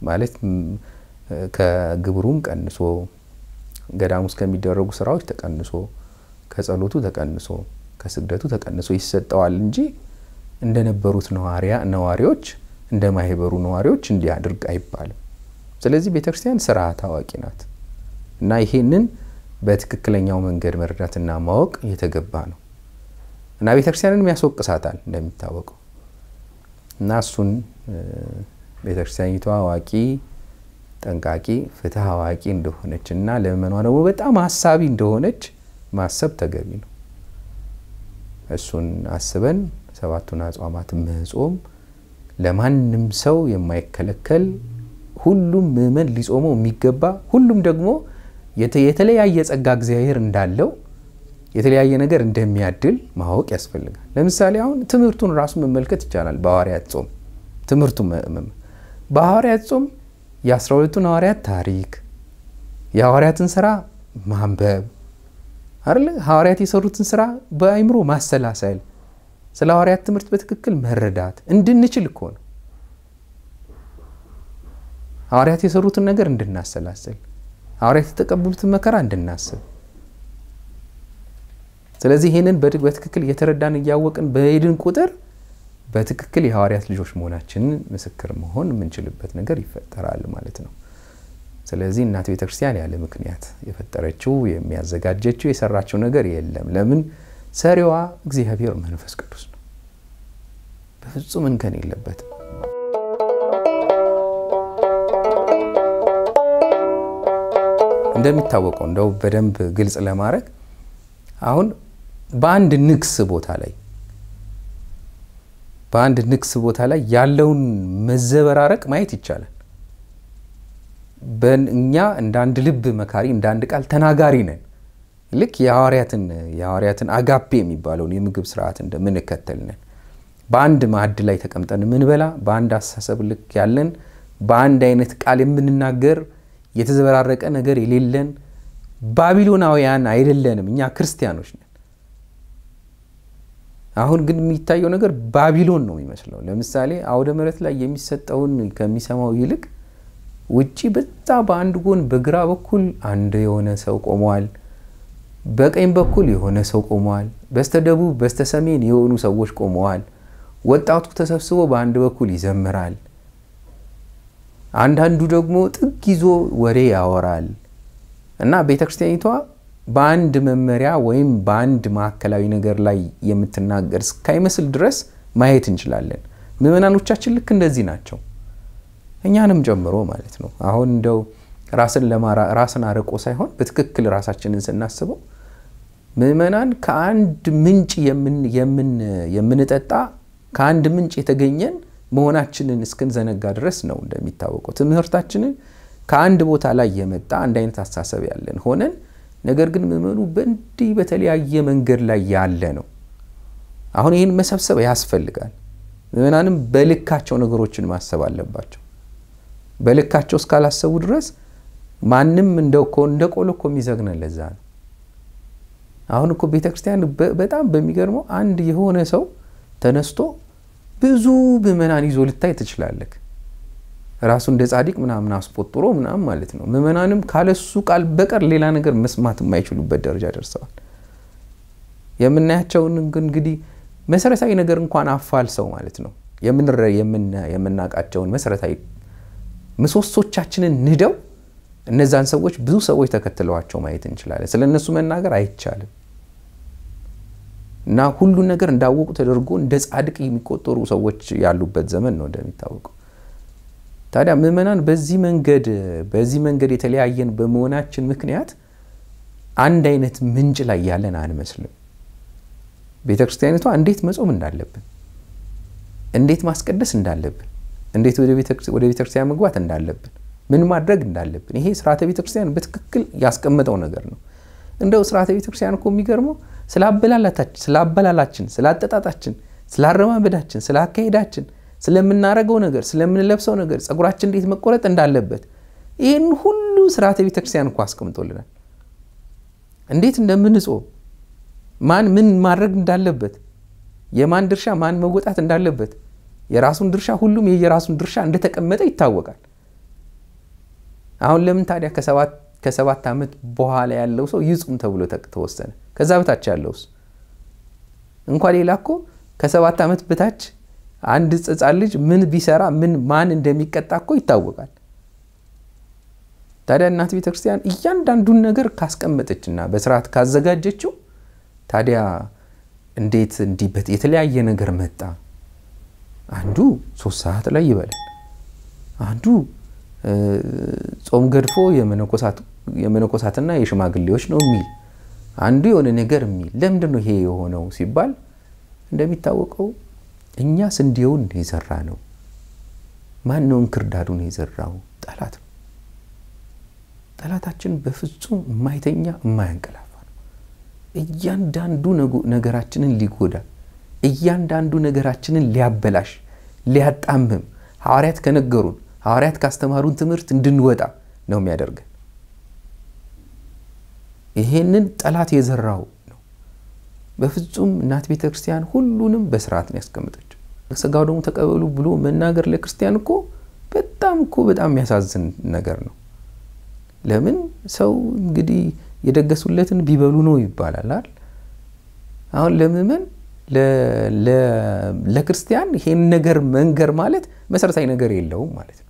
ማለት ከግብሩም ቀንሶ ገዳም ውስጥ ከሚደረጉ ስራዎች ተቀንሶ ከጸሎቱ ተቀንሶ ከስግደቱ ተቀንሶ ይሰጠዋል እንጂ እንደነበሩት ነዋሪያ ነዋሪዎች እንደ ማህበሩ ነዋሪዎች እንዲያድርግ አይባልም። ስለዚህ ቤተክርስቲያን ስራ ታዋቂ ናት እና ይሄንን በትክክለኛው መንገድ መረዳትና ማወቅ የተገባ ነው። እና ቤተክርስቲያንን ያስወቅሳታል እንደሚታወቀው እና እሱን ቤተክርስቲያኒቷ አዋቂ፣ ጠንቃቂ፣ ፍትህ አዋቂ እንደሆነች እና ለመኗ ደግሞ በጣም አሳቢ እንደሆነች ማሰብ ተገቢ ነው። እሱን አስበን ሰባቱን አጽዋማት መጾም ለማንም ሰው የማይከለከል ሁሉም ምእመን ሊጾመው የሚገባ ሁሉም ደግሞ የተለያየ ጸጋ እግዚአብሔር እንዳለው የተለያየ ነገር እንደሚያድል ማወቅ ያስፈልጋል። ለምሳሌ አሁን ትምህርቱን ራሱ መመልከት ይቻላል። በሐዋርያት ጾም ትምህርቱ በሐዋርያት ጾም የአስራ ሁለቱን ሐዋርያት ታሪክ የሐዋርያትን ስራ ማንበብ አይደለ ሐዋርያት የሰሩትን ስራ በአይምሮ ማሰላሰል ስለ ሐዋርያት ትምህርት በትክክል መረዳት እንድንችል እኮ ነው። ሐዋርያት የሰሩትን ነገር እንድናሰላሰል ሐዋርያት የተቀበሉትን መከራ እንድናስብ ስለዚህ ይህንን በትክክል እየተረዳን እያወቅን በሄድን ቁጥር በትክክል የሐዋርያት ልጆች መሆናችንን ምስክር መሆን የምንችልበት ነገር ይፈጠራል ማለት ነው። ስለዚህ እናት ቤተ ክርስቲያን ያለ ምክንያት የፈጠረችው የሚያዘጋጀችው የሰራችው ነገር የለም። ለምን? ሰሪዋ እግዚአብሔር መንፈስ ቅዱስ ነው። በፍጹም እንከን የለበትም። እንደሚታወቀው እንደው በደንብ ግልጽ ለማድረግ አሁን በአንድ ንግስ ቦታ ላይ በአንድ ንግስ ቦታ ላይ ያለውን መዘበራረቅ ማየት ይቻላል። እኛ እንደ አንድ ልብ መካሪ፣ እንደ አንድ ቃል ተናጋሪ ነን። ልክ የሐዋርያትን የሐዋርያትን አጋፔ የሚባለውን የምግብ ስርዓት እንደምንከተል ነን። በአንድ ማዕድ ላይ ተቀምጠን የምንበላ፣ በአንድ አስተሳሰብ ልክ ያለን፣ በአንድ አይነት ቃል የምንናገር፣ የተዘበራረቀ ነገር የሌለን ባቢሎናውያን አይደለንም። እኛ ክርስቲያኖች ነን። አሁን ግን የሚታየው ነገር ባቢሎን ነው የሚመስለው። ለምሳሌ አውደ ምሕረት ላይ የሚሰጠውን ከሚሰማው ይልቅ ውጪ በጣም በአንድ ጎን በግራ በኩል አንድ የሆነ ሰው ቆመዋል፣ በቀኝ በኩል የሆነ ሰው ቆመዋል፣ በስተ ደቡብ በስተ ሰሜን የሆኑ ሰዎች ቆመዋል። ወጣቱ ተሰብስቦ በአንድ በኩል ይዘምራል፣ አንዳንዱ ደግሞ ጥግ ይዞ ወሬ ያወራል እና ቤተ ክርስቲያኒቷ በአንድ መመሪያ ወይም በአንድ ማዕከላዊ ነገር ላይ የምትናገር እስካይመስል ድረስ ማየት እንችላለን። ምእመናኖቻችን ልክ እንደዚህ ናቸው፣ እኛንም ጨምሮ ማለት ነው። አሁን እንደው ራስን ራስን አርቆ ሳይሆን በትክክል ራሳችንን ስናስበው ምእመናን ከአንድ ምንጭ የምንጠጣ ከአንድ ምንጭ የተገኘን መሆናችንን እስክንዘነጋ ድረስ ነው። እንደሚታወቀው ትምህርታችንን ከአንድ ቦታ ላይ የመጣ አንድ አይነት አስተሳሰብ ያለን ሆነን ነገር ግን ምእመኑ በእንዲህ በተለያየ መንገድ ላይ ያለ ነው። አሁን ይህን መሰብሰብ ያስፈልጋል። ምዕመናንም በልካቸው ነገሮችን ማሰብ አለባቸው። በልካቸው እስካላሰቡ ድረስ ማንም እንደኮ እንደ ቆሎ እኮ የሚዘግነን ለዛ ነው። አሁን እኮ ቤተ ክርስቲያን በጣም በሚገርመው አንድ የሆነ ሰው ተነስቶ ብዙ ምዕመናን ይዞ ልታይ ትችላለህ። ራሱ እንደ ጻዲቅ ምናምን አስቆጥሮ ምናምን ማለት ነው። ምእመናንም ካለሱ ቃል በቀር ሌላ ነገር መስማት የማይችሉበት ደረጃ ደርሰዋል። የምናያቸውን እንግዲህ መሰረታዊ ነገር እንኳን አፋል ሰው ማለት ነው የምናቃቸውን መሰረታዊ ምሰሶቻችንን ንደው እነዛን ሰዎች ብዙ ሰዎች ተከትለዋቸው ማየት እንችላለን። ስለ እነሱ መናገር አይቻልም እና ሁሉን ነገር እንዳወቁ ተደርጎ እንደ ጻድቅ የሚቆጠሩ ሰዎች ያሉበት ዘመን ነው እንደሚታወቀው። ታዲያ ምእመናን በዚህ መንገድ በዚህ መንገድ የተለያየን በመሆናችን ምክንያት አንድ አይነት ምንጭ ላይ ያለን አንመስልም። ቤተ ክርስቲያኒቷ እንዴት መጾም እንዳለብን፣ እንዴት ማስቀደስ እንዳለብን፣ እንዴት ወደ ቤተ ክርስቲያን መግባት እንዳለብን፣ ምን ማድረግ እንዳለብን ይሄ ስርዓተ ቤተ ክርስቲያን በትክክል ያስቀመጠው ነገር ነው። እንደው ስርዓተ ቤተ ክርስቲያን እኮ የሚገርመው ስለ አበላላችን፣ ስለ አጠጣጣችን፣ ስለ አረማመዳችን፣ ስለ አካሄዳችን ስለምናረገው ነገር፣ ስለምንለብሰው ነገር፣ ጸጉራችን እንዴት መቆረጥ እንዳለበት ይህን ሁሉ ስርዓተ ቤተ ክርስቲያን እኮ አስቀምጦልናል። እንዴት እንደምንጾም ማን ምን ማድረግ እንዳለበት፣ የማን ድርሻ ማን መወጣት እንዳለበት፣ የራሱን ድርሻ ሁሉም የየራሱን ድርሻ እንደተቀመጠ ይታወቃል። አሁን ለምን ታዲያ ከሰባት ዓመት በኋላ ያለው ሰው ይጹም ተብሎ ተወሰነ? ከዛ በታች ያለውስ እንኳ ሌላ እኮ ከሰባት ዓመት በታች አንድ ጽጻ ልጅ ምን ቢሰራ ምን ማን እንደሚቀጣ እኮ ይታወቃል። ታዲያ እናት ቤተ ክርስቲያን እያንዳንዱን ነገር ካስቀመጠችና በስርዓት ካዘጋጀችው ታዲያ እንዴት እንዲበት የተለያየ ነገር መጣ? አንዱ ሶስት ሰዓት ላይ ይበላል። አንዱ ጾም ገድፎ የመነኮሳትና የሽማግሌዎች ነው የሚል አንዱ የሆነ ነገር የሚል ለምንድን ነው ይሄ የሆነው ሲባል እንደሚታወቀው እኛ ስንዴውን ነው የዘራ ነው። ማን ነው እንክርዳዱን የዘራው? ጠላት ነው። ጠላታችን በፍጹም የማይተኛ የማያንቀላፋ ነው። እያንዳንዱ ነገራችንን ሊጎዳ፣ እያንዳንዱ ነገራችንን ሊያበላሽ፣ ሊያጣምም ሐዋርያት ከነገሩን ሐዋርያት ካስተማሩን ትምህርት እንድንወጣ ነው የሚያደርገን። ይሄንን ጠላት የዘራው በፍጹም እናት ቤተ ክርስቲያን ሁሉንም በስርዓት ነው ያስቀምጠችው። ስጋው ደግሞ ተቀበሉ ብሎ መናገር ለክርስቲያን እኮ በጣም እኮ በጣም የሚያሳዝን ነገር ነው። ለምን ሰው እንግዲህ የደገሱለትን ቢበሉ ነው ይባላል አይደል? አሁን ለምዕመን ለክርስቲያን ይሄን ነገር መንገር ማለት መሰረታዊ ነገር የለውም ማለት ነው።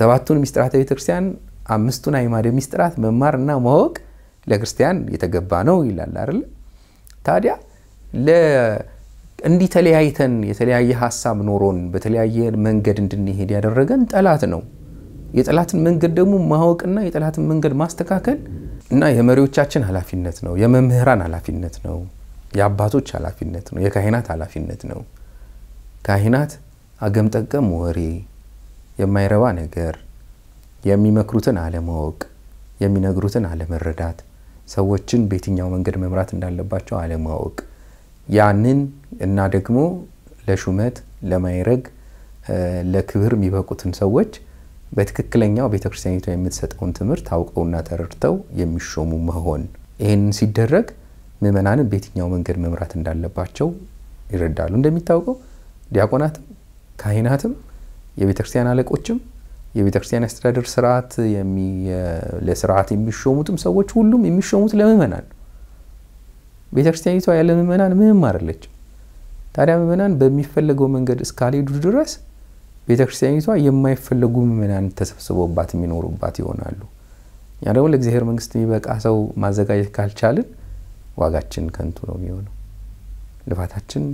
ሰባቱን ሚስጥራተ ቤተክርስቲያን አምስቱን አዕማደ ሚስጥራት መማርና ማወቅ ለክርስቲያን የተገባ ነው ይላል አይደል? ታዲያ እንዲህ ተለያይተን የተለያየ ሀሳብ ኖሮን በተለያየ መንገድ እንድንሄድ ያደረገን ጠላት ነው። የጠላትን መንገድ ደግሞ ማወቅና የጠላትን መንገድ ማስተካከል እና የመሪዎቻችን ኃላፊነት ነው፣ የመምህራን ኃላፊነት ነው፣ የአባቶች ኃላፊነት ነው፣ የካህናት ኃላፊነት ነው። ካህናት ጠቀም ወሬ፣ የማይረባ ነገር፣ የሚመክሩትን አለማወቅ፣ የሚነግሩትን አለመረዳት ሰዎችን በየትኛው መንገድ መምራት እንዳለባቸው አለማወቅ ያንን እና ደግሞ ለሹመት ለማይረግ ለክብር የሚበቁትን ሰዎች በትክክለኛው ቤተ የምትሰጠውን ትምህርት አውቀውና ተረድተው የሚሾሙ መሆን ይህንን ሲደረግ ምእመናንን በየትኛው መንገድ መምራት እንዳለባቸው ይረዳሉ። እንደሚታወቀው ዲያቆናትም ካህናትም የቤተክርስቲያን አለቆችም የቤተክርስቲያን አስተዳደር ስርዓት ለስርዓት የሚሾሙትም ሰዎች ሁሉም የሚሾሙት ለምእመናን ቤተክርስቲያኒቷ ክርስቲያኒቷ ያለ ምእመናን ምንም አይደለችም። ታዲያ ምእመናን በሚፈለገው መንገድ እስካልሄዱ ድረስ ቤተ የማይፈለጉ ምእመናን ተሰብስበባት የሚኖሩባት ይሆናሉ። እኛ ደግሞ ለእግዚአብሔር መንግስት የሚበቃ ሰው ማዘጋጀት ካልቻልን ዋጋችን ከንቱ ነው የሚሆነው። ልፋታችን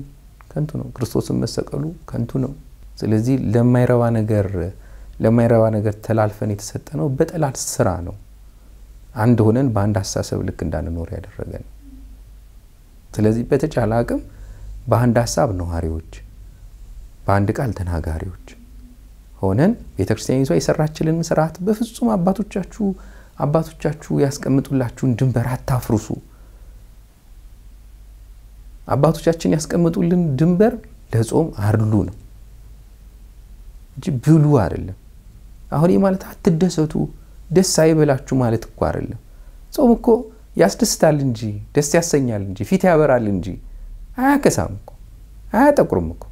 ከንቱ ነው። ክርስቶስን መሰቀሉ ከንቱ ነው። ስለዚህ ለማይረባ ነገር ለማይረባ ነገር ተላልፈን የተሰጠ ነው። በጠላት ስራ ነው። አንድ ሆነን በአንድ አስተሳሰብ ልክ እንዳንኖር ያደረገን። ስለዚህ በተቻለ አቅም በአንድ ሀሳብ ነዋሪዎች፣ በአንድ ቃል ተናጋሪዎች ሆነን ቤተ ክርስቲያኒቷ የሰራችልን ስርዓት በፍጹም አባቶቻችሁ አባቶቻችሁ ያስቀምጡላችሁን ድንበር አታፍርሱ። አባቶቻችን ያስቀምጡልን ድንበር ለጾም አርሉ ነው እንጂ ብሉ አይደለም። አሁን ይህ ማለት አትደሰቱ ደስ አይበላችሁ ማለት እኮ አይደለም። ጾም እኮ ያስደስታል እንጂ ደስ ያሰኛል እንጂ ፊት ያበራል እንጂ አያከሳም እኮ አያጠቁርም እኮ።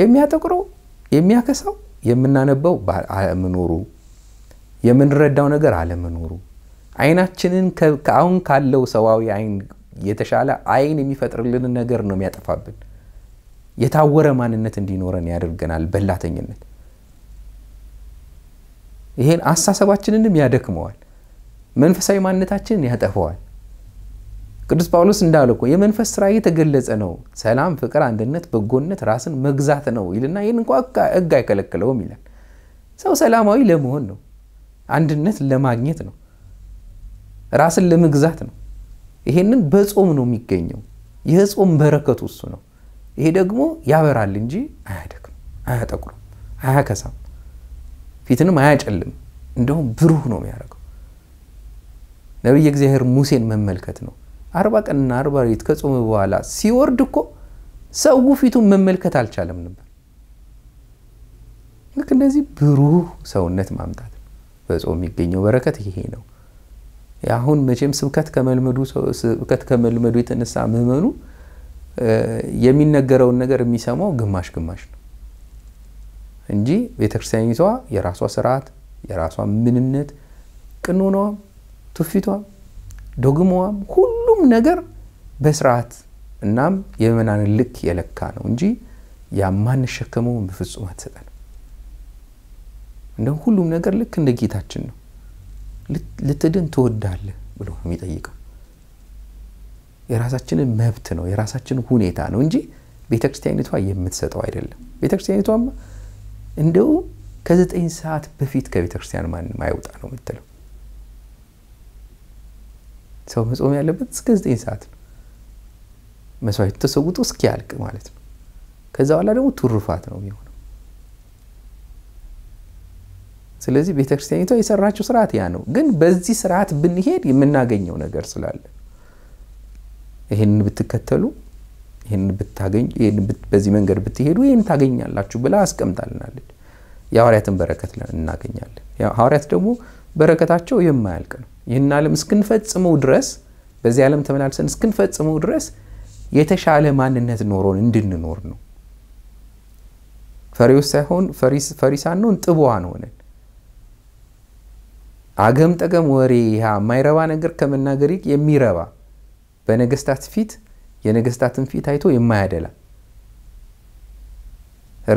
የሚያጠቁረው የሚያከሳው የምናነበው አለመኖሩ፣ የምንረዳው ነገር አለመኖሩ፣ አይናችንን ከአሁን ካለው ሰዋዊ አይን የተሻለ አይን የሚፈጥርልን ነገር ነው የሚያጠፋብን። የታወረ ማንነት እንዲኖረን ያደርገናል በላተኝነት። ይሄን አሳሰባችንንም ያደክመዋል፣ መንፈሳዊ ማንነታችንን ያጠፈዋል። ቅዱስ ጳውሎስ እንዳለ እኮ የመንፈስ ስራ የተገለጸ ነው፣ ሰላም፣ ፍቅር፣ አንድነት፣ በጎነት፣ ራስን መግዛት ነው ይልና ይህን እንኳ ሕግ አይከለክለውም ይላል። ሰው ሰላማዊ ለመሆን ነው፣ አንድነት ለማግኘት ነው፣ ራስን ለመግዛት ነው። ይሄንን በጾም ነው የሚገኘው። ጾም በረከቱ እሱ ነው። ይሄ ደግሞ ያበራል እንጂ አያደክም፣ አያጠቁርም፣ አያከሳም። ፊትንም አያጨልም፣ እንደውም ብሩህ ነው የሚያደርገው። ነቢይ እግዚአብሔር ሙሴን መመልከት ነው። አርባ ቀንና አርባ ሌሊት ከጾመ በኋላ ሲወርድ እኮ ሰው ፊቱን መመልከት አልቻለም ነበር። ልክ እንደዚህ ብሩህ ሰውነት ማምጣት በጾም የሚገኘው በረከት ይሄ ነው። አሁን መቼም ስብከት ከመልመዱ ስብከት ከመልመዱ የተነሳ ምዕመኑ የሚነገረውን ነገር የሚሰማው ግማሽ ግማሽ ነው። እንጂ ቤተክርስቲያኒቷ የራሷ ስርዓት፣ የራሷ ምንነት፣ ቅኖናዋም፣ ትውፊቷም፣ ዶግማዋም ሁሉም ነገር በስርዓት እናም የምእመናንን ልክ የለካ ነው እንጂ ያማንሸከመውን በፍጹም አትሰጠን። እንደውም ሁሉም ነገር ልክ እንደ ጌታችን ነው። ልትድን ትወዳለህ ብሎ የሚጠይቀው። የራሳችንን መብት ነው የራሳችንን ሁኔታ ነው እንጂ ቤተክርስቲያኒቷ የምትሰጠው አይደለም። ቤተክርስቲያኒቷማ እንደው ከዘጠኝ ሰዓት በፊት ከቤተ ክርስቲያን ማንም አይውጣ ነው የምትለው። ሰው መጾም ያለበት እስከ ዘጠኝ ሰዓት ነው። መስዋዕቱ እስኪ እስኪያልቅ ማለት ነው። ከዛ በኋላ ደግሞ ትሩፋት ነው የሚሆነው። ስለዚህ ቤተ ክርስቲያኒቷ የሰራችው ስርዓት ያ ነው። ግን በዚህ ስርዓት ብንሄድ የምናገኘው ነገር ስላለ ይህንን ብትከተሉ ይህን ብታገኝ በዚህ መንገድ ብትሄዱ ይህን ታገኛላችሁ ብላ አስቀምጣልናለች። የሐዋርያትን በረከት እናገኛለን። ሐዋርያት ደግሞ በረከታቸው የማያልቅ ነው። ይህን ዓለም እስክንፈጽመው ድረስ በዚህ ዓለም ተመላልሰን እስክንፈጽመው ድረስ የተሻለ ማንነት ኖሮን እንድንኖር ነው። ፈሪዎች ሳይሆን ፈሪሳን ነውን ጥቡዋን ሆነን አገም ጠገም ወሬ ይሃ የማይረባ ነገር ከመናገር የሚረባ በነገስታት ፊት የነገስታትን ፊት አይቶ የማያደላ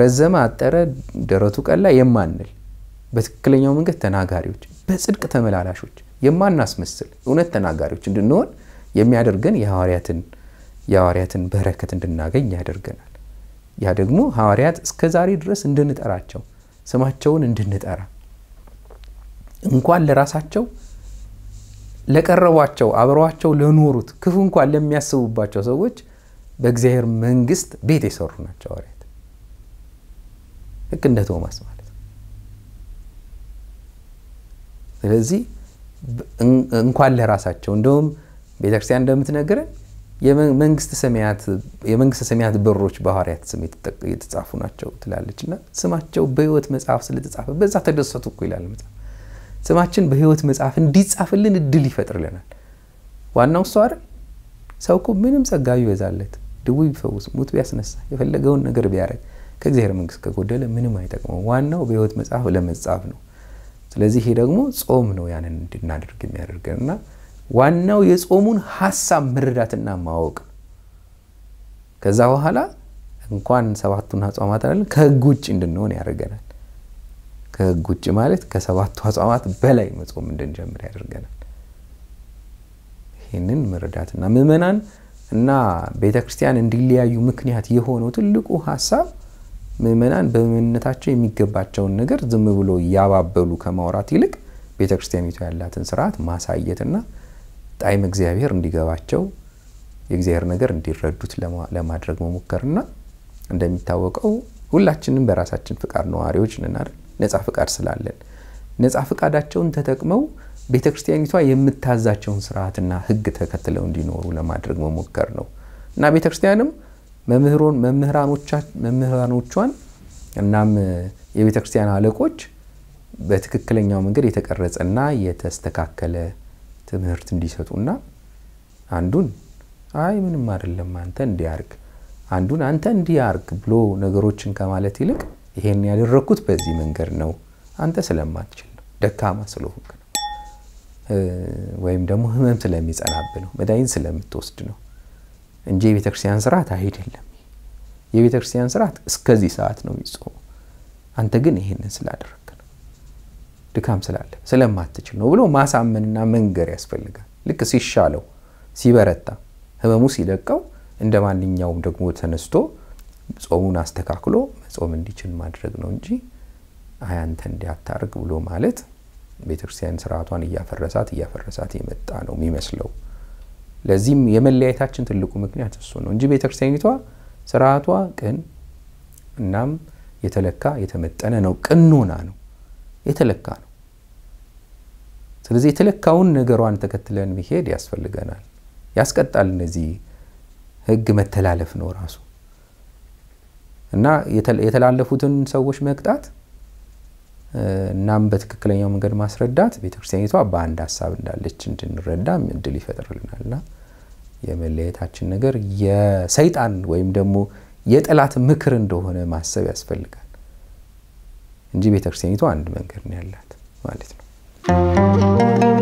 ረዘመ፣ አጠረ፣ ደረቱ ቀላ የማንል በትክክለኛው መንገድ ተናጋሪዎች፣ በጽድቅ ተመላላሾች፣ የማናስመስል እውነት ተናጋሪዎች እንድንሆን የሚያደርገን የሐዋርያትን የሐዋርያትን በረከት እንድናገኝ ያደርገናል። ያ ደግሞ ሐዋርያት እስከ ዛሬ ድረስ እንድንጠራቸው ስማቸውን እንድንጠራ እንኳን ለራሳቸው ለቀረቧቸው አብረዋቸው ለኖሩት ክፉ እንኳን ለሚያስቡባቸው ሰዎች በእግዚአብሔር መንግስት ቤት የሰሩ ናቸው ሐዋርያት። ልክ እንደ ቶማስ ማለት ነው። ስለዚህ እንኳን ለራሳቸው እንደውም ቤተክርስቲያን ክርስቲያን እንደምትነግረን የመንግስተ ሰማያት በሮች በሐዋርያት ስም የተጻፉ ናቸው ትላለች እና ስማቸው በህይወት መጽሐፍ ስለተጻፈ በዛ ተደሰቱ እኮ ይላል መጽሐፍ። ስማችን በህይወት መጽሐፍ እንዲጻፍልን እድል ይፈጥርልናል። ዋናው እሱ አይደል? ሰው እኮ ምንም ጸጋ ይበዛለት ድውይ ቢፈውስ፣ ሙት ቢያስነሳ፣ የፈለገውን ነገር ቢያደርግ ከእግዚአብሔር መንግስት ከጎደለ ምንም አይጠቅመው። ዋናው በህይወት መጽሐፍ ለመጻፍ ነው። ስለዚህ ይሄ ደግሞ ጾም ነው ያንን እንድናደርግ የሚያደርገን እና ዋናው የጾሙን ሀሳብ መረዳትና ማወቅ ከዛ በኋላ እንኳን ሰባቱን አጽዋማት አይደለም ከህግ ውጭ እንድንሆን ያደርገናል። ከህግ ውጭ ማለት ከሰባቱ አጽዋማት በላይ መጾም እንድንጀምር ያደርገናል። ይህንን መረዳትና ምእመናን እና ቤተ ክርስቲያን እንዲለያዩ ምክንያት የሆነው ትልቁ ሀሳብ ምእመናን በምእምነታቸው የሚገባቸውን ነገር ዝም ብሎ እያባበሉ ከማውራት ይልቅ ቤተ ክርስቲያኒቱ ያላትን ስርዓት ማሳየትና ጣዕመ እግዚአብሔር እንዲገባቸው የእግዚአብሔር ነገር እንዲረዱት ለማድረግ መሞከርና እንደሚታወቀው ሁላችንም በራሳችን ፍቃድ ነዋሪዎች ነን ነጻ ፍቃድ ስላለን ነጻ ፍቃዳቸውን ተጠቅመው ቤተ ክርስቲያኒቷ የምታዛቸውን ስርዓትና ህግ ተከትለው እንዲኖሩ ለማድረግ መሞከር ነው እና ቤተ ክርስቲያንም መምህራኖቿን እናም የቤተ ክርስቲያን አለቆች በትክክለኛው መንገድ የተቀረጸና የተስተካከለ ትምህርት እንዲሰጡና አንዱን አይ ምንም አይደለም አንተ እንዲያርግ አንዱን አንተ እንዲያርግ ብሎ ነገሮችን ከማለት ይልቅ ይሄን ያደረግኩት በዚህ መንገድ ነው፣ አንተ ስለማትችል ነው፣ ደካማ ስለሆንክ ነው፣ ወይም ደግሞ ህመም ስለሚጸናብ ነው፣ መድኃኒት ስለምትወስድ ነው እንጂ የቤተክርስቲያን ስርዓት አይደለም። የቤተክርስቲያን ስርዓት እስከዚህ ሰዓት ነው የሚጾመው። አንተ ግን ይሄንን ስላደረግ ነው፣ ድካም ስላለ ስለማትችል ነው ብሎ ማሳመንና መንገር ያስፈልጋል። ልክ ሲሻለው ሲበረታ ህመሙ ሲለቀው እንደ ማንኛውም ደግሞ ተነስቶ ጾሙን አስተካክሎ መጾም እንዲችል ማድረግ ነው እንጂ አያንተ እንዲያታርግ ብሎ ማለት ቤተክርስቲያን ስርዓቷን እያፈረሳት እያፈረሳት የመጣ ነው የሚመስለው። ለዚህም የመለያየታችን ትልቁ ምክንያት እሱ ነው እንጂ ቤተክርስቲያኒቷ ስርዓቷ ቅን እናም የተለካ የተመጠነ ነው። ቅኖና ነው፣ የተለካ ነው። ስለዚህ የተለካውን ነገሯን ተከትለን መሄድ ያስፈልገናል። ያስቀጣል። እነዚህ ህግ መተላለፍ ነው ራሱ እና የተላለፉትን ሰዎች መቅጣት እናም በትክክለኛው መንገድ ማስረዳት ቤተክርስቲያኒቷ በአንድ ሀሳብ እንዳለች እንድንረዳ እድል ይፈጥርልናል የመለየታችን ነገር የሰይጣን ወይም ደግሞ የጠላት ምክር እንደሆነ ማሰብ ያስፈልጋል እንጂ ቤተክርስቲያኒቷ አንድ መንገድ ነው ያላት ማለት ነው።